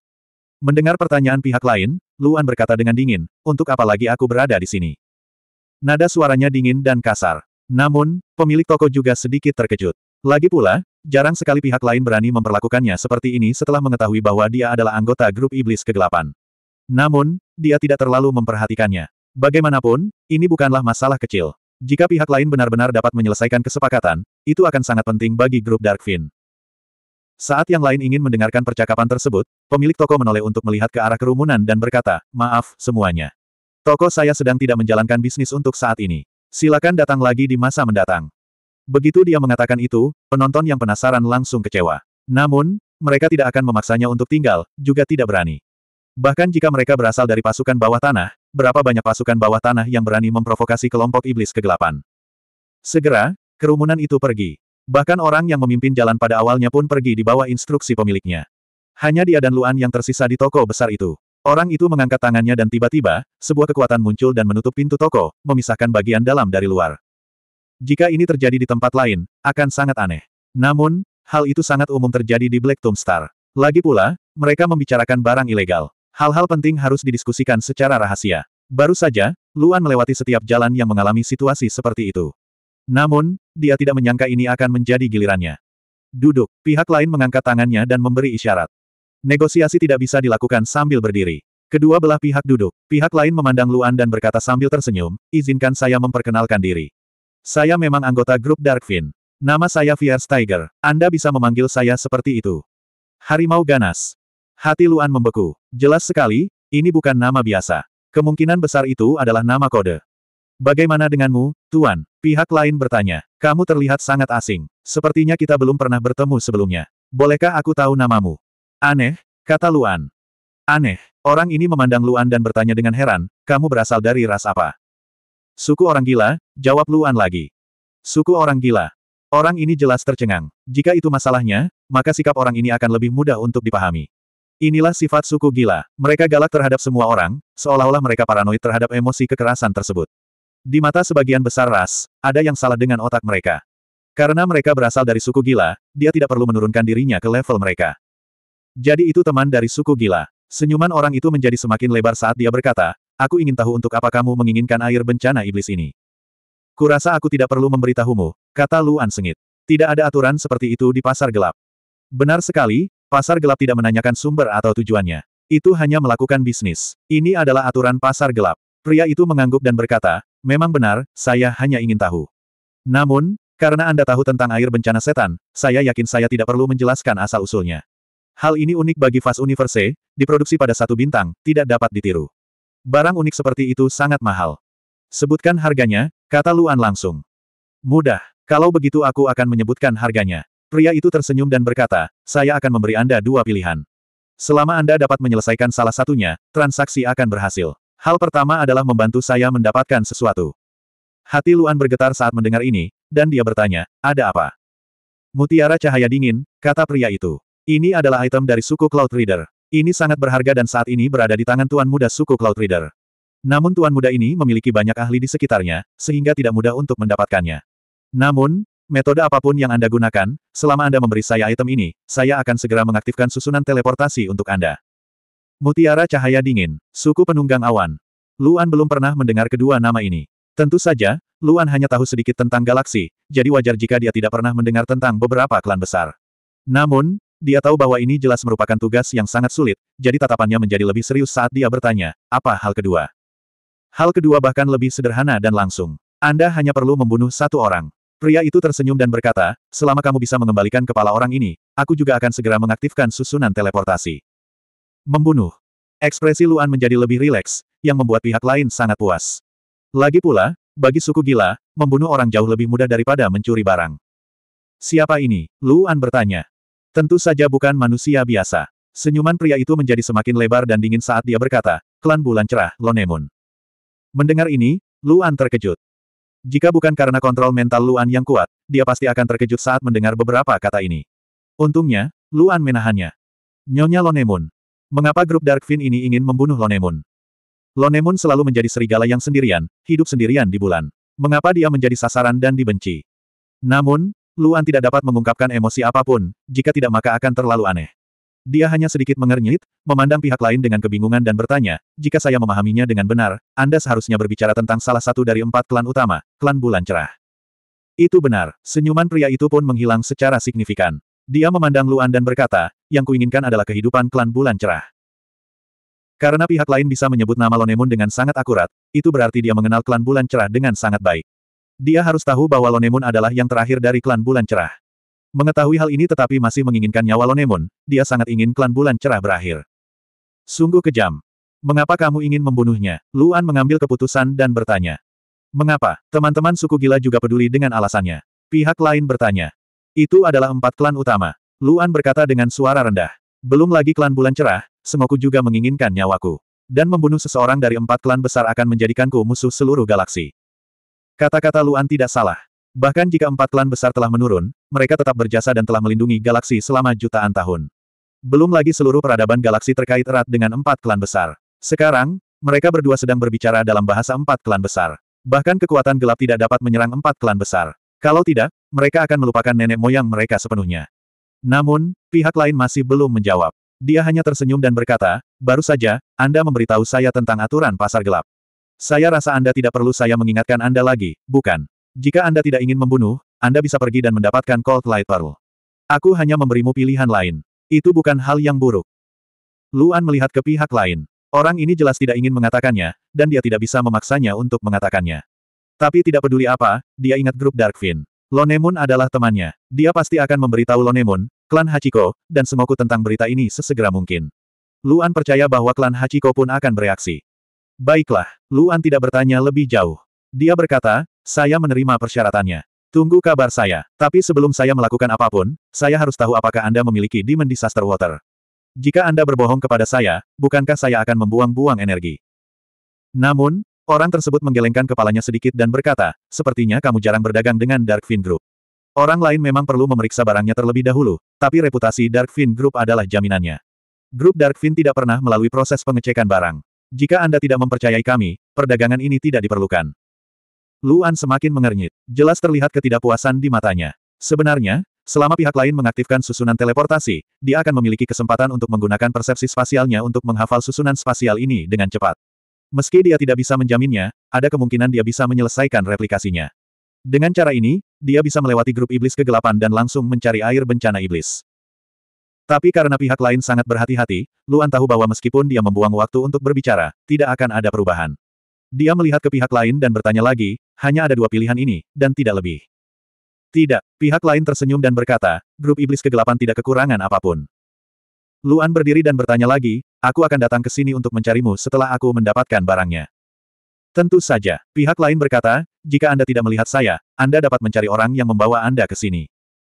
Mendengar pertanyaan pihak lain, Luan berkata dengan dingin, untuk apa lagi aku berada di sini? Nada suaranya dingin dan kasar. Namun, pemilik toko juga sedikit terkejut. Lagi pula, jarang sekali pihak lain berani memperlakukannya seperti ini setelah mengetahui bahwa dia adalah anggota grup iblis kegelapan. Namun, dia tidak terlalu memperhatikannya. Bagaimanapun, ini bukanlah masalah kecil. Jika pihak lain benar-benar dapat menyelesaikan kesepakatan, itu akan sangat penting bagi grup Darkfin. Saat yang lain ingin mendengarkan percakapan tersebut, pemilik toko menoleh untuk melihat ke arah kerumunan dan berkata, maaf, semuanya. Toko saya sedang tidak menjalankan bisnis untuk saat ini. Silakan datang lagi di masa mendatang. Begitu dia mengatakan itu, penonton yang penasaran langsung kecewa. Namun, mereka tidak akan memaksanya untuk tinggal, juga tidak berani. Bahkan jika mereka berasal dari pasukan bawah tanah, berapa banyak pasukan bawah tanah yang berani memprovokasi kelompok iblis kegelapan. Segera, kerumunan itu pergi. Bahkan orang yang memimpin jalan pada awalnya pun pergi di bawah instruksi pemiliknya. Hanya dia dan Luan yang tersisa di toko besar itu. Orang itu mengangkat tangannya dan tiba-tiba, sebuah kekuatan muncul dan menutup pintu toko, memisahkan bagian dalam dari luar. Jika ini terjadi di tempat lain, akan sangat aneh. Namun, hal itu sangat umum terjadi di Black Tomb Star. Lagi pula, mereka membicarakan barang ilegal. Hal-hal penting harus didiskusikan secara rahasia. Baru saja, Luan melewati setiap jalan yang mengalami situasi seperti itu. Namun, dia tidak menyangka ini akan menjadi gilirannya. Duduk, pihak lain mengangkat tangannya dan memberi isyarat. Negosiasi tidak bisa dilakukan sambil berdiri. Kedua belah pihak duduk. Pihak lain memandang Luan dan berkata sambil tersenyum, izinkan saya memperkenalkan diri. Saya memang anggota grup Darkfin. Nama saya Fierce Tiger. Anda bisa memanggil saya seperti itu. Harimau ganas. Hati Luan membeku. Jelas sekali, ini bukan nama biasa. Kemungkinan besar itu adalah nama kode. Bagaimana denganmu, Tuan? Pihak lain bertanya. Kamu terlihat sangat asing. Sepertinya kita belum pernah bertemu sebelumnya. Bolehkah aku tahu namamu? Aneh, kata Luan. Aneh, orang ini memandang Luan dan bertanya dengan heran, kamu berasal dari ras apa? Suku orang gila, jawab Luan lagi. Suku orang gila. Orang ini jelas tercengang. Jika itu masalahnya, maka sikap orang ini akan lebih mudah untuk dipahami. Inilah sifat suku gila. Mereka galak terhadap semua orang, seolah-olah mereka paranoid terhadap emosi kekerasan tersebut. Di mata sebagian besar ras, ada yang salah dengan otak mereka. Karena mereka berasal dari suku gila, dia tidak perlu menurunkan dirinya ke level mereka. Jadi itu teman dari suku gila. Senyuman orang itu menjadi semakin lebar saat dia berkata, aku ingin tahu untuk apa kamu menginginkan air bencana iblis ini. Kurasa aku tidak perlu memberitahumu, kata Luan sengit. Tidak ada aturan seperti itu di pasar gelap. Benar sekali, pasar gelap tidak menanyakan sumber atau tujuannya. Itu hanya melakukan bisnis. Ini adalah aturan pasar gelap. Pria itu mengangguk dan berkata, memang benar, saya hanya ingin tahu. Namun, karena Anda tahu tentang air bencana setan, saya yakin saya tidak perlu menjelaskan asal-usulnya. Hal ini unik bagi Fast Universe, diproduksi pada satu bintang, tidak dapat ditiru. Barang unik seperti itu sangat mahal. Sebutkan harganya, kata Luan langsung. Mudah, kalau begitu aku akan menyebutkan harganya. Pria itu tersenyum dan berkata, saya akan memberi Anda dua pilihan. Selama Anda dapat menyelesaikan salah satunya, transaksi akan berhasil. Hal pertama adalah membantu saya mendapatkan sesuatu. Hati Luan bergetar saat mendengar ini, dan dia bertanya, ada apa? Mutiara cahaya dingin, kata pria itu. Ini adalah item dari suku Cloud Reader. Ini sangat berharga dan saat ini berada di tangan tuan muda suku Cloud Reader. Namun tuan muda ini memiliki banyak ahli di sekitarnya, sehingga tidak mudah untuk mendapatkannya. Namun, metode apapun yang Anda gunakan, selama Anda memberi saya item ini, saya akan segera mengaktifkan susunan teleportasi untuk Anda. Mutiara Cahaya Dingin, Suku Penunggang Awan. Luan belum pernah mendengar kedua nama ini. Tentu saja, Luan hanya tahu sedikit tentang galaksi, jadi wajar jika dia tidak pernah mendengar tentang beberapa klan besar. Namun, dia tahu bahwa ini jelas merupakan tugas yang sangat sulit, jadi tatapannya menjadi lebih serius saat dia bertanya, apa hal kedua? Hal kedua bahkan lebih sederhana dan langsung. Anda hanya perlu membunuh satu orang. Pria itu tersenyum dan berkata, selama kamu bisa mengembalikan kepala orang ini, aku juga akan segera mengaktifkan susunan teleportasi. Membunuh. Ekspresi Luan menjadi lebih rileks, yang membuat pihak lain sangat puas. Lagi pula, bagi suku gila, membunuh orang jauh lebih mudah daripada mencuri barang. Siapa ini? Luan bertanya. Tentu saja bukan manusia biasa. Senyuman pria itu menjadi semakin lebar dan dingin saat dia berkata, klan bulan cerah, Lonemun. Mendengar ini, Luan terkejut. Jika bukan karena kontrol mental Luan yang kuat, dia pasti akan terkejut saat mendengar beberapa kata ini. Untungnya, Luan menahannya. Nyonya Lonemun. Mengapa grup Darkfin ini ingin membunuh Lonemun? Lonemun selalu menjadi serigala yang sendirian, hidup sendirian di bulan. Mengapa dia menjadi sasaran dan dibenci? Namun, Luan tidak dapat mengungkapkan emosi apapun, jika tidak maka akan terlalu aneh. Dia hanya sedikit mengernyit, memandang pihak lain dengan kebingungan dan bertanya, jika saya memahaminya dengan benar, Anda seharusnya berbicara tentang salah satu dari empat klan utama, klan bulan cerah. Itu benar, senyuman pria itu pun menghilang secara signifikan. Dia memandang Luan dan berkata, yang kuinginkan adalah kehidupan klan bulan cerah. Karena pihak lain bisa menyebut nama Lonemun dengan sangat akurat, itu berarti dia mengenal klan bulan cerah dengan sangat baik. Dia harus tahu bahwa Lonemun adalah yang terakhir dari klan bulan cerah. Mengetahui hal ini tetapi masih menginginkan nyawa Lonemun, dia sangat ingin klan bulan cerah berakhir. Sungguh kejam. Mengapa kamu ingin membunuhnya? Luan mengambil keputusan dan bertanya. Mengapa? Teman-teman suku gila juga peduli dengan alasannya. Pihak lain bertanya. Itu adalah empat klan utama. Luan berkata dengan suara rendah. Belum lagi klan bulan cerah, Sengoku juga menginginkan nyawaku. Dan membunuh seseorang dari empat klan besar akan menjadikanku musuh seluruh galaksi. Kata-kata Luan tidak salah. Bahkan jika empat klan besar telah menurun, mereka tetap berjasa dan telah melindungi galaksi selama jutaan tahun. Belum lagi seluruh peradaban galaksi terkait erat dengan empat klan besar. Sekarang, mereka berdua sedang berbicara dalam bahasa empat klan besar. Bahkan kekuatan gelap tidak dapat menyerang empat klan besar. Kalau tidak, mereka akan melupakan nenek moyang mereka sepenuhnya. Namun, pihak lain masih belum menjawab. Dia hanya tersenyum dan berkata, baru saja, Anda memberitahu saya tentang aturan pasar gelap. Saya rasa Anda tidak perlu saya mengingatkan Anda lagi, bukan? Jika Anda tidak ingin membunuh, Anda bisa pergi dan mendapatkan Cold Light Pearl. Aku hanya memberimu pilihan lain. Itu bukan hal yang buruk. Luan melihat ke pihak lain. Orang ini jelas tidak ingin mengatakannya, dan dia tidak bisa memaksanya untuk mengatakannya. Tapi tidak peduli apa, dia ingat grup Darkfin. Lonemun adalah temannya. Dia pasti akan memberitahu Lonemun, klan Hachiko, dan Sengoku tentang berita ini sesegera mungkin. Luan percaya bahwa klan Hachiko pun akan bereaksi. Baiklah, Luan tidak bertanya lebih jauh. Dia berkata, saya menerima persyaratannya. Tunggu kabar saya. Tapi sebelum saya melakukan apapun, saya harus tahu apakah Anda memiliki Demon Disaster Water. Jika Anda berbohong kepada saya, bukankah saya akan membuang-buang energi? Namun, orang tersebut menggelengkan kepalanya sedikit dan berkata, sepertinya kamu jarang berdagang dengan Dark Fin Group. Orang lain memang perlu memeriksa barangnya terlebih dahulu, tapi reputasi Dark Fin Group adalah jaminannya. Grup Dark Fin tidak pernah melalui proses pengecekan barang. Jika Anda tidak mempercayai kami, perdagangan ini tidak diperlukan. Luan semakin mengernyit. Jelas terlihat ketidakpuasan di matanya. Sebenarnya, selama pihak lain mengaktifkan susunan teleportasi, dia akan memiliki kesempatan untuk menggunakan persepsi spasialnya untuk menghafal susunan spasial ini dengan cepat. Meski dia tidak bisa menjaminnya, ada kemungkinan dia bisa menyelesaikan replikasinya. Dengan cara ini, dia bisa melewati grup iblis kegelapan dan langsung mencari air bencana iblis. Tapi karena pihak lain sangat berhati-hati, Luan tahu bahwa meskipun dia membuang waktu untuk berbicara, tidak akan ada perubahan. Dia melihat ke pihak lain dan bertanya lagi, hanya ada dua pilihan ini, dan tidak lebih. Tidak, pihak lain tersenyum dan berkata, grup iblis kegelapan tidak kekurangan apapun. Luan berdiri dan bertanya lagi, aku akan datang ke sini untuk mencarimu setelah aku mendapatkan barangnya. Tentu saja, pihak lain berkata, jika Anda tidak melihat saya, Anda dapat mencari orang yang membawa Anda ke sini.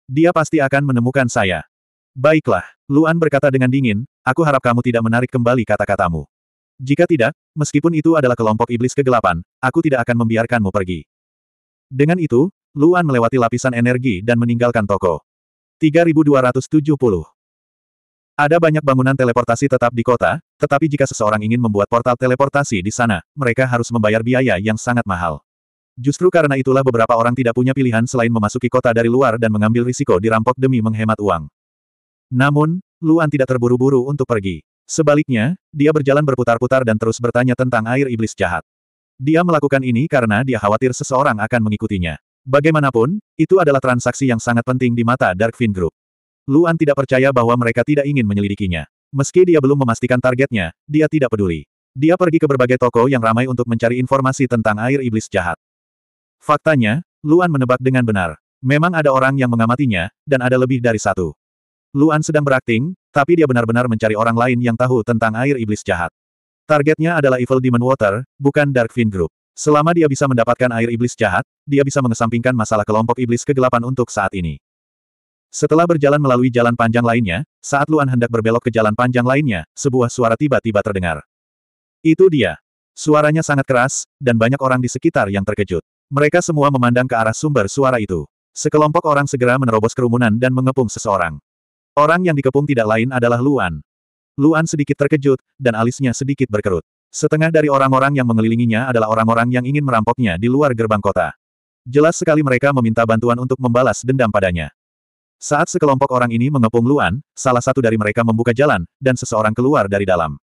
Dia pasti akan menemukan saya. Baiklah, Luan berkata dengan dingin, aku harap kamu tidak menarik kembali kata-katamu. Jika tidak, meskipun itu adalah kelompok iblis kegelapan, aku tidak akan membiarkanmu pergi. Dengan itu, Luan melewati lapisan energi dan meninggalkan toko. 3270 Ada banyak bangunan teleportasi tetap di kota, tetapi jika seseorang ingin membuat portal teleportasi di sana, mereka harus membayar biaya yang sangat mahal. Justru karena itulah beberapa orang tidak punya pilihan selain memasuki kota dari luar dan mengambil risiko dirampok demi menghemat uang. Namun, Luan tidak terburu-buru untuk pergi. Sebaliknya, dia berjalan berputar-putar dan terus bertanya tentang air iblis jahat. Dia melakukan ini karena dia khawatir seseorang akan mengikutinya. Bagaimanapun, itu adalah transaksi yang sangat penting di mata Darkfin Group. Luan tidak percaya bahwa mereka tidak ingin menyelidikinya. Meski dia belum memastikan targetnya, dia tidak peduli. Dia pergi ke berbagai toko yang ramai untuk mencari informasi tentang air iblis jahat. Faktanya, Luan menebak dengan benar. Memang ada orang yang mengamatinya, dan ada lebih dari satu. Luan sedang berakting, tapi dia benar-benar mencari orang lain yang tahu tentang air iblis jahat. Targetnya adalah Evil Demon Water, bukan Dark Fin Group. Selama dia bisa mendapatkan air iblis jahat, dia bisa mengesampingkan masalah kelompok iblis kegelapan untuk saat ini. Setelah berjalan melalui jalan panjang lainnya, saat Luan hendak berbelok ke jalan panjang lainnya, sebuah suara tiba-tiba terdengar. Itu dia. Suaranya sangat keras, dan banyak orang di sekitar yang terkejut. Mereka semua memandang ke arah sumber suara itu. Sekelompok orang segera menerobos kerumunan dan mengepung seseorang. Orang yang dikepung tidak lain adalah Luan. Luan sedikit terkejut, dan alisnya sedikit berkerut. Setengah dari orang-orang yang mengelilinginya adalah orang-orang yang ingin merampoknya di luar gerbang kota. Jelas sekali mereka meminta bantuan untuk membalas dendam padanya. Saat sekelompok orang ini mengepung Luan, salah satu dari mereka membuka jalan, dan seseorang keluar dari dalam.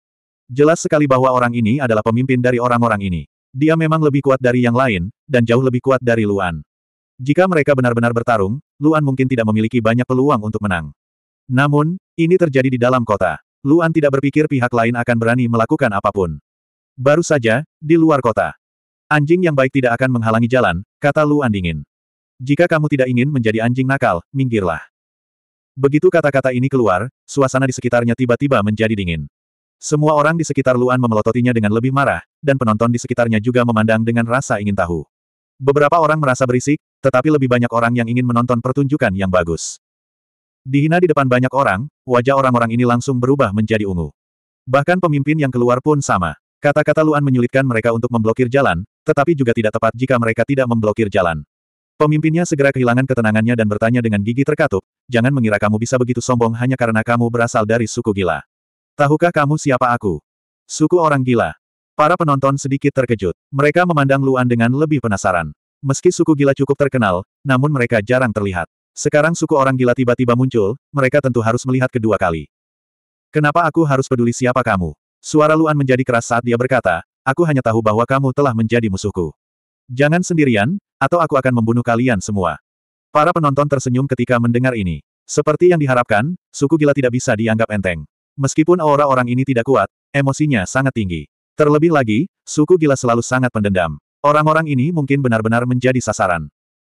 Jelas sekali bahwa orang ini adalah pemimpin dari orang-orang ini. Dia memang lebih kuat dari yang lain, dan jauh lebih kuat dari Luan. Jika mereka benar-benar bertarung, Luan mungkin tidak memiliki banyak peluang untuk menang. Namun, ini terjadi di dalam kota. Luan tidak berpikir pihak lain akan berani melakukan apapun. Baru saja, di luar kota. Anjing yang baik tidak akan menghalangi jalan, kata Luan dingin. Jika kamu tidak ingin menjadi anjing nakal, minggirlah. Begitu kata-kata ini keluar, suasana di sekitarnya tiba-tiba menjadi dingin. Semua orang di sekitar Luan memelototinya dengan lebih marah, dan penonton di sekitarnya juga memandang dengan rasa ingin tahu. Beberapa orang merasa berisik, tetapi lebih banyak orang yang ingin menonton pertunjukan yang bagus. Dihina di depan banyak orang, wajah orang-orang ini langsung berubah menjadi ungu. Bahkan pemimpin yang keluar pun sama. Kata-kata Luan menyulitkan mereka untuk memblokir jalan, tetapi juga tidak tepat jika mereka tidak memblokir jalan. Pemimpinnya segera kehilangan ketenangannya dan bertanya dengan gigi terkatup, jangan mengira kamu bisa begitu sombong hanya karena kamu berasal dari suku gila. Tahukah kamu siapa aku? Suku orang gila. Para penonton sedikit terkejut. Mereka memandang Luan dengan lebih penasaran. Meski suku gila cukup terkenal, namun mereka jarang terlihat. Sekarang suku orang gila tiba-tiba muncul, mereka tentu harus melihat kedua kali. Kenapa aku harus peduli siapa kamu? Suara Luan menjadi keras saat dia berkata, aku hanya tahu bahwa kamu telah menjadi musuhku. Jangan sendirian, atau aku akan membunuh kalian semua. Para penonton tersenyum ketika mendengar ini. Seperti yang diharapkan, suku gila tidak bisa dianggap enteng. Meskipun aura orang ini tidak kuat, emosinya sangat tinggi. Terlebih lagi, suku gila selalu sangat pendendam. Orang-orang ini mungkin benar-benar menjadi sasaran.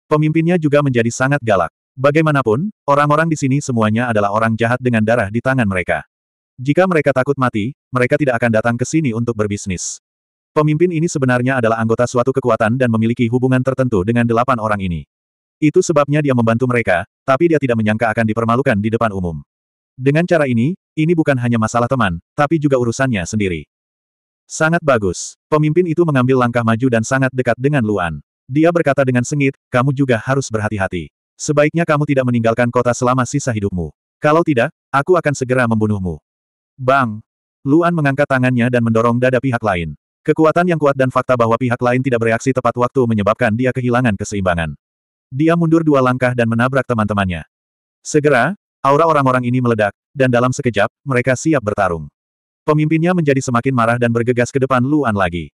Pemimpinnya juga menjadi sangat galak. Bagaimanapun, orang-orang di sini semuanya adalah orang jahat dengan darah di tangan mereka. Jika mereka takut mati, mereka tidak akan datang ke sini untuk berbisnis. Pemimpin ini sebenarnya adalah anggota suatu kekuatan dan memiliki hubungan tertentu dengan delapan orang ini. Itu sebabnya dia membantu mereka, tapi dia tidak menyangka akan dipermalukan di depan umum. Dengan cara ini, ini bukan hanya masalah teman, tapi juga urusannya sendiri. Sangat bagus. Pemimpin itu mengambil langkah maju dan sangat dekat dengan Luan. Dia berkata dengan sengit, kamu juga harus berhati-hati. Sebaiknya kamu tidak meninggalkan kota selama sisa hidupmu. Kalau tidak, aku akan segera membunuhmu. Bang! Luan mengangkat tangannya dan mendorong dada pihak lain. Kekuatan yang kuat dan fakta bahwa pihak lain tidak bereaksi tepat waktu menyebabkan dia kehilangan keseimbangan. Dia mundur dua langkah dan menabrak teman-temannya. Segera, aura orang-orang ini meledak, dan dalam sekejap, mereka siap bertarung. Pemimpinnya menjadi semakin marah dan bergegas ke depan Luan lagi.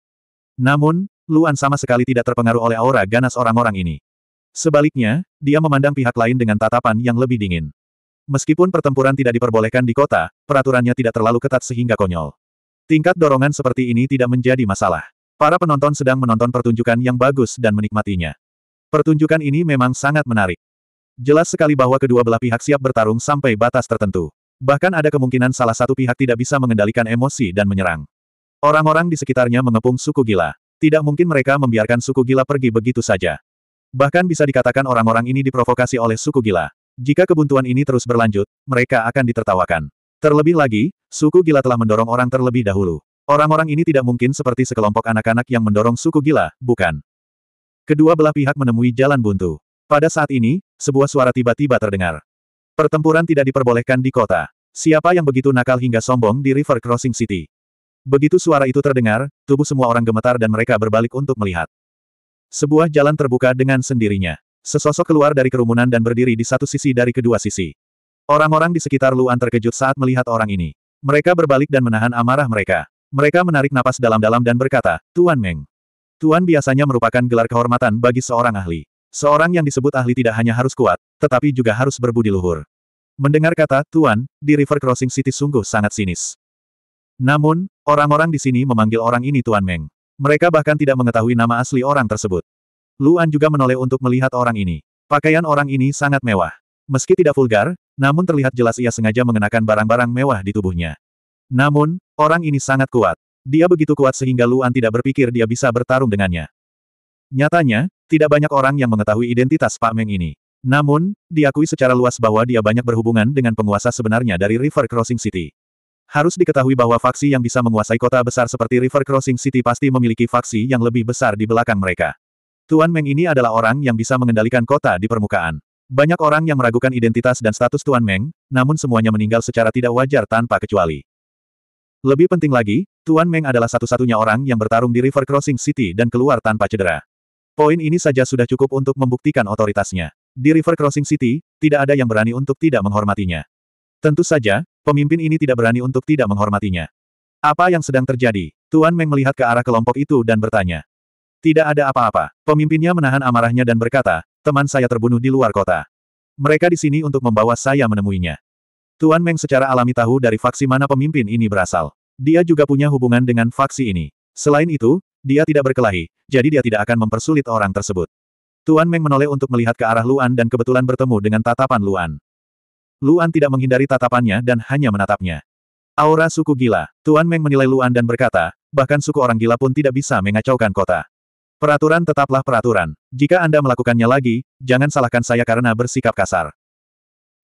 Namun, Luan sama sekali tidak terpengaruh oleh aura ganas orang-orang ini. Sebaliknya, dia memandang pihak lain dengan tatapan yang lebih dingin. Meskipun pertempuran tidak diperbolehkan di kota, peraturannya tidak terlalu ketat sehingga konyol. Tingkat dorongan seperti ini tidak menjadi masalah. Para penonton sedang menonton pertunjukan yang bagus dan menikmatinya. Pertunjukan ini memang sangat menarik. Jelas sekali bahwa kedua belah pihak siap bertarung sampai batas tertentu. Bahkan ada kemungkinan salah satu pihak tidak bisa mengendalikan emosi dan menyerang. Orang-orang di sekitarnya mengepung suku gila. Tidak mungkin mereka membiarkan suku gila pergi begitu saja. Bahkan bisa dikatakan orang-orang ini diprovokasi oleh suku gila. Jika kebuntuan ini terus berlanjut, mereka akan ditertawakan. Terlebih lagi, suku gila telah mendorong orang terlebih dahulu. Orang-orang ini tidak mungkin seperti sekelompok anak-anak yang mendorong suku gila, bukan. Kedua belah pihak menemui jalan buntu. Pada saat ini, sebuah suara tiba-tiba terdengar. Pertempuran tidak diperbolehkan di kota. Siapa yang begitu nakal hingga sombong di River Crossing City? Begitu suara itu terdengar, tubuh semua orang gemetar dan mereka berbalik untuk melihat. Sebuah jalan terbuka dengan sendirinya. Sesosok keluar dari kerumunan dan berdiri di satu sisi dari kedua sisi. Orang-orang di sekitar Luan terkejut saat melihat orang ini. Mereka berbalik dan menahan amarah mereka. Mereka menarik napas dalam-dalam dan berkata, Tuan Meng. Tuan biasanya merupakan gelar kehormatan bagi seorang ahli. Seorang yang disebut ahli tidak hanya harus kuat, tetapi juga harus berbudi luhur. Mendengar kata, Tuan, di River Crossing City sungguh sangat sinis. Namun, orang-orang di sini memanggil orang ini Tuan Meng. Mereka bahkan tidak mengetahui nama asli orang tersebut. Luan juga menoleh untuk melihat orang ini. Pakaian orang ini sangat mewah. Meski tidak vulgar, namun terlihat jelas ia sengaja mengenakan barang-barang mewah di tubuhnya. Namun, orang ini sangat kuat. Dia begitu kuat sehingga Luan tidak berpikir dia bisa bertarung dengannya. Nyatanya, tidak banyak orang yang mengetahui identitas Pak Meng ini. Namun, diakui secara luas bahwa dia banyak berhubungan dengan penguasa sebenarnya dari River Crossing City. Harus diketahui bahwa faksi yang bisa menguasai kota besar seperti River Crossing City pasti memiliki faksi yang lebih besar di belakang mereka. Tuan Meng ini adalah orang yang bisa mengendalikan kota di permukaan. Banyak orang yang meragukan identitas dan status Tuan Meng, namun semuanya meninggal secara tidak wajar tanpa kecuali. Lebih penting lagi, Tuan Meng adalah satu-satunya orang yang bertarung di River Crossing City dan keluar tanpa cedera. Poin ini saja sudah cukup untuk membuktikan otoritasnya. Di River Crossing City, tidak ada yang berani untuk tidak menghormatinya. Tentu saja, Pemimpin ini tidak berani untuk tidak menghormatinya. Apa yang sedang terjadi? Tuan Meng melihat ke arah kelompok itu dan bertanya. Tidak ada apa-apa. Pemimpinnya menahan amarahnya dan berkata, teman saya terbunuh di luar kota. Mereka di sini untuk membawa saya menemuinya. Tuan Meng secara alami tahu dari faksi mana pemimpin ini berasal. Dia juga punya hubungan dengan faksi ini. Selain itu, dia tidak berkelahi, jadi dia tidak akan mempersulit orang tersebut. Tuan Meng menoleh untuk melihat ke arah Luan dan kebetulan bertemu dengan tatapan Luan. Luan tidak menghindari tatapannya dan hanya menatapnya. Aura suku gila. Tuan Meng menilai Luan dan berkata, bahkan suku orang gila pun tidak bisa mengacaukan kota. Peraturan tetaplah peraturan. Jika Anda melakukannya lagi, jangan salahkan saya karena bersikap kasar.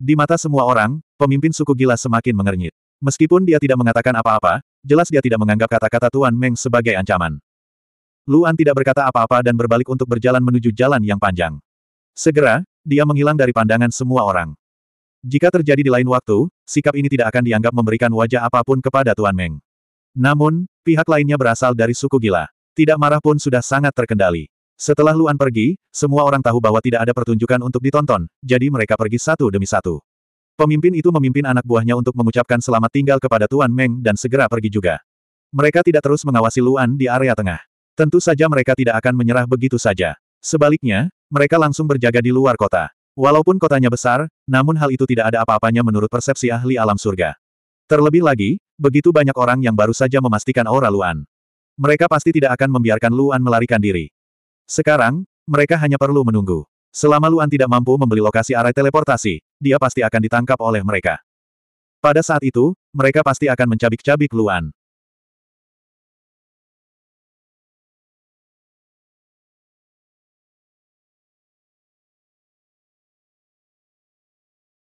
Di mata semua orang, pemimpin suku gila semakin mengernyit. Meskipun dia tidak mengatakan apa-apa, jelas dia tidak menganggap kata-kata Tuan Meng sebagai ancaman. Luan tidak berkata apa-apa dan berbalik untuk berjalan menuju jalan yang panjang. Segera, dia menghilang dari pandangan semua orang. Jika terjadi di lain waktu, sikap ini tidak akan dianggap memberikan wajah apapun kepada Tuan Meng. Namun, pihak lainnya berasal dari suku gila. Tidak marah pun sudah sangat terkendali. Setelah Luan pergi, semua orang tahu bahwa tidak ada pertunjukan untuk ditonton, jadi mereka pergi satu demi satu. Pemimpin itu memimpin anak buahnya untuk mengucapkan selamat tinggal kepada Tuan Meng dan segera pergi juga. Mereka tidak terus mengawasi Luan di area tengah. Tentu saja mereka tidak akan menyerah begitu saja. Sebaliknya, mereka langsung berjaga di luar kota. Walaupun kotanya besar, namun hal itu tidak ada apa-apanya menurut persepsi ahli alam surga. Terlebih lagi, begitu banyak orang yang baru saja memastikan aura Luan. Mereka pasti tidak akan membiarkan Luan melarikan diri. Sekarang, mereka hanya perlu menunggu. Selama Luan tidak mampu membeli lokasi arai teleportasi, dia pasti akan ditangkap oleh mereka. Pada saat itu, mereka pasti akan mencabik-cabik Luan.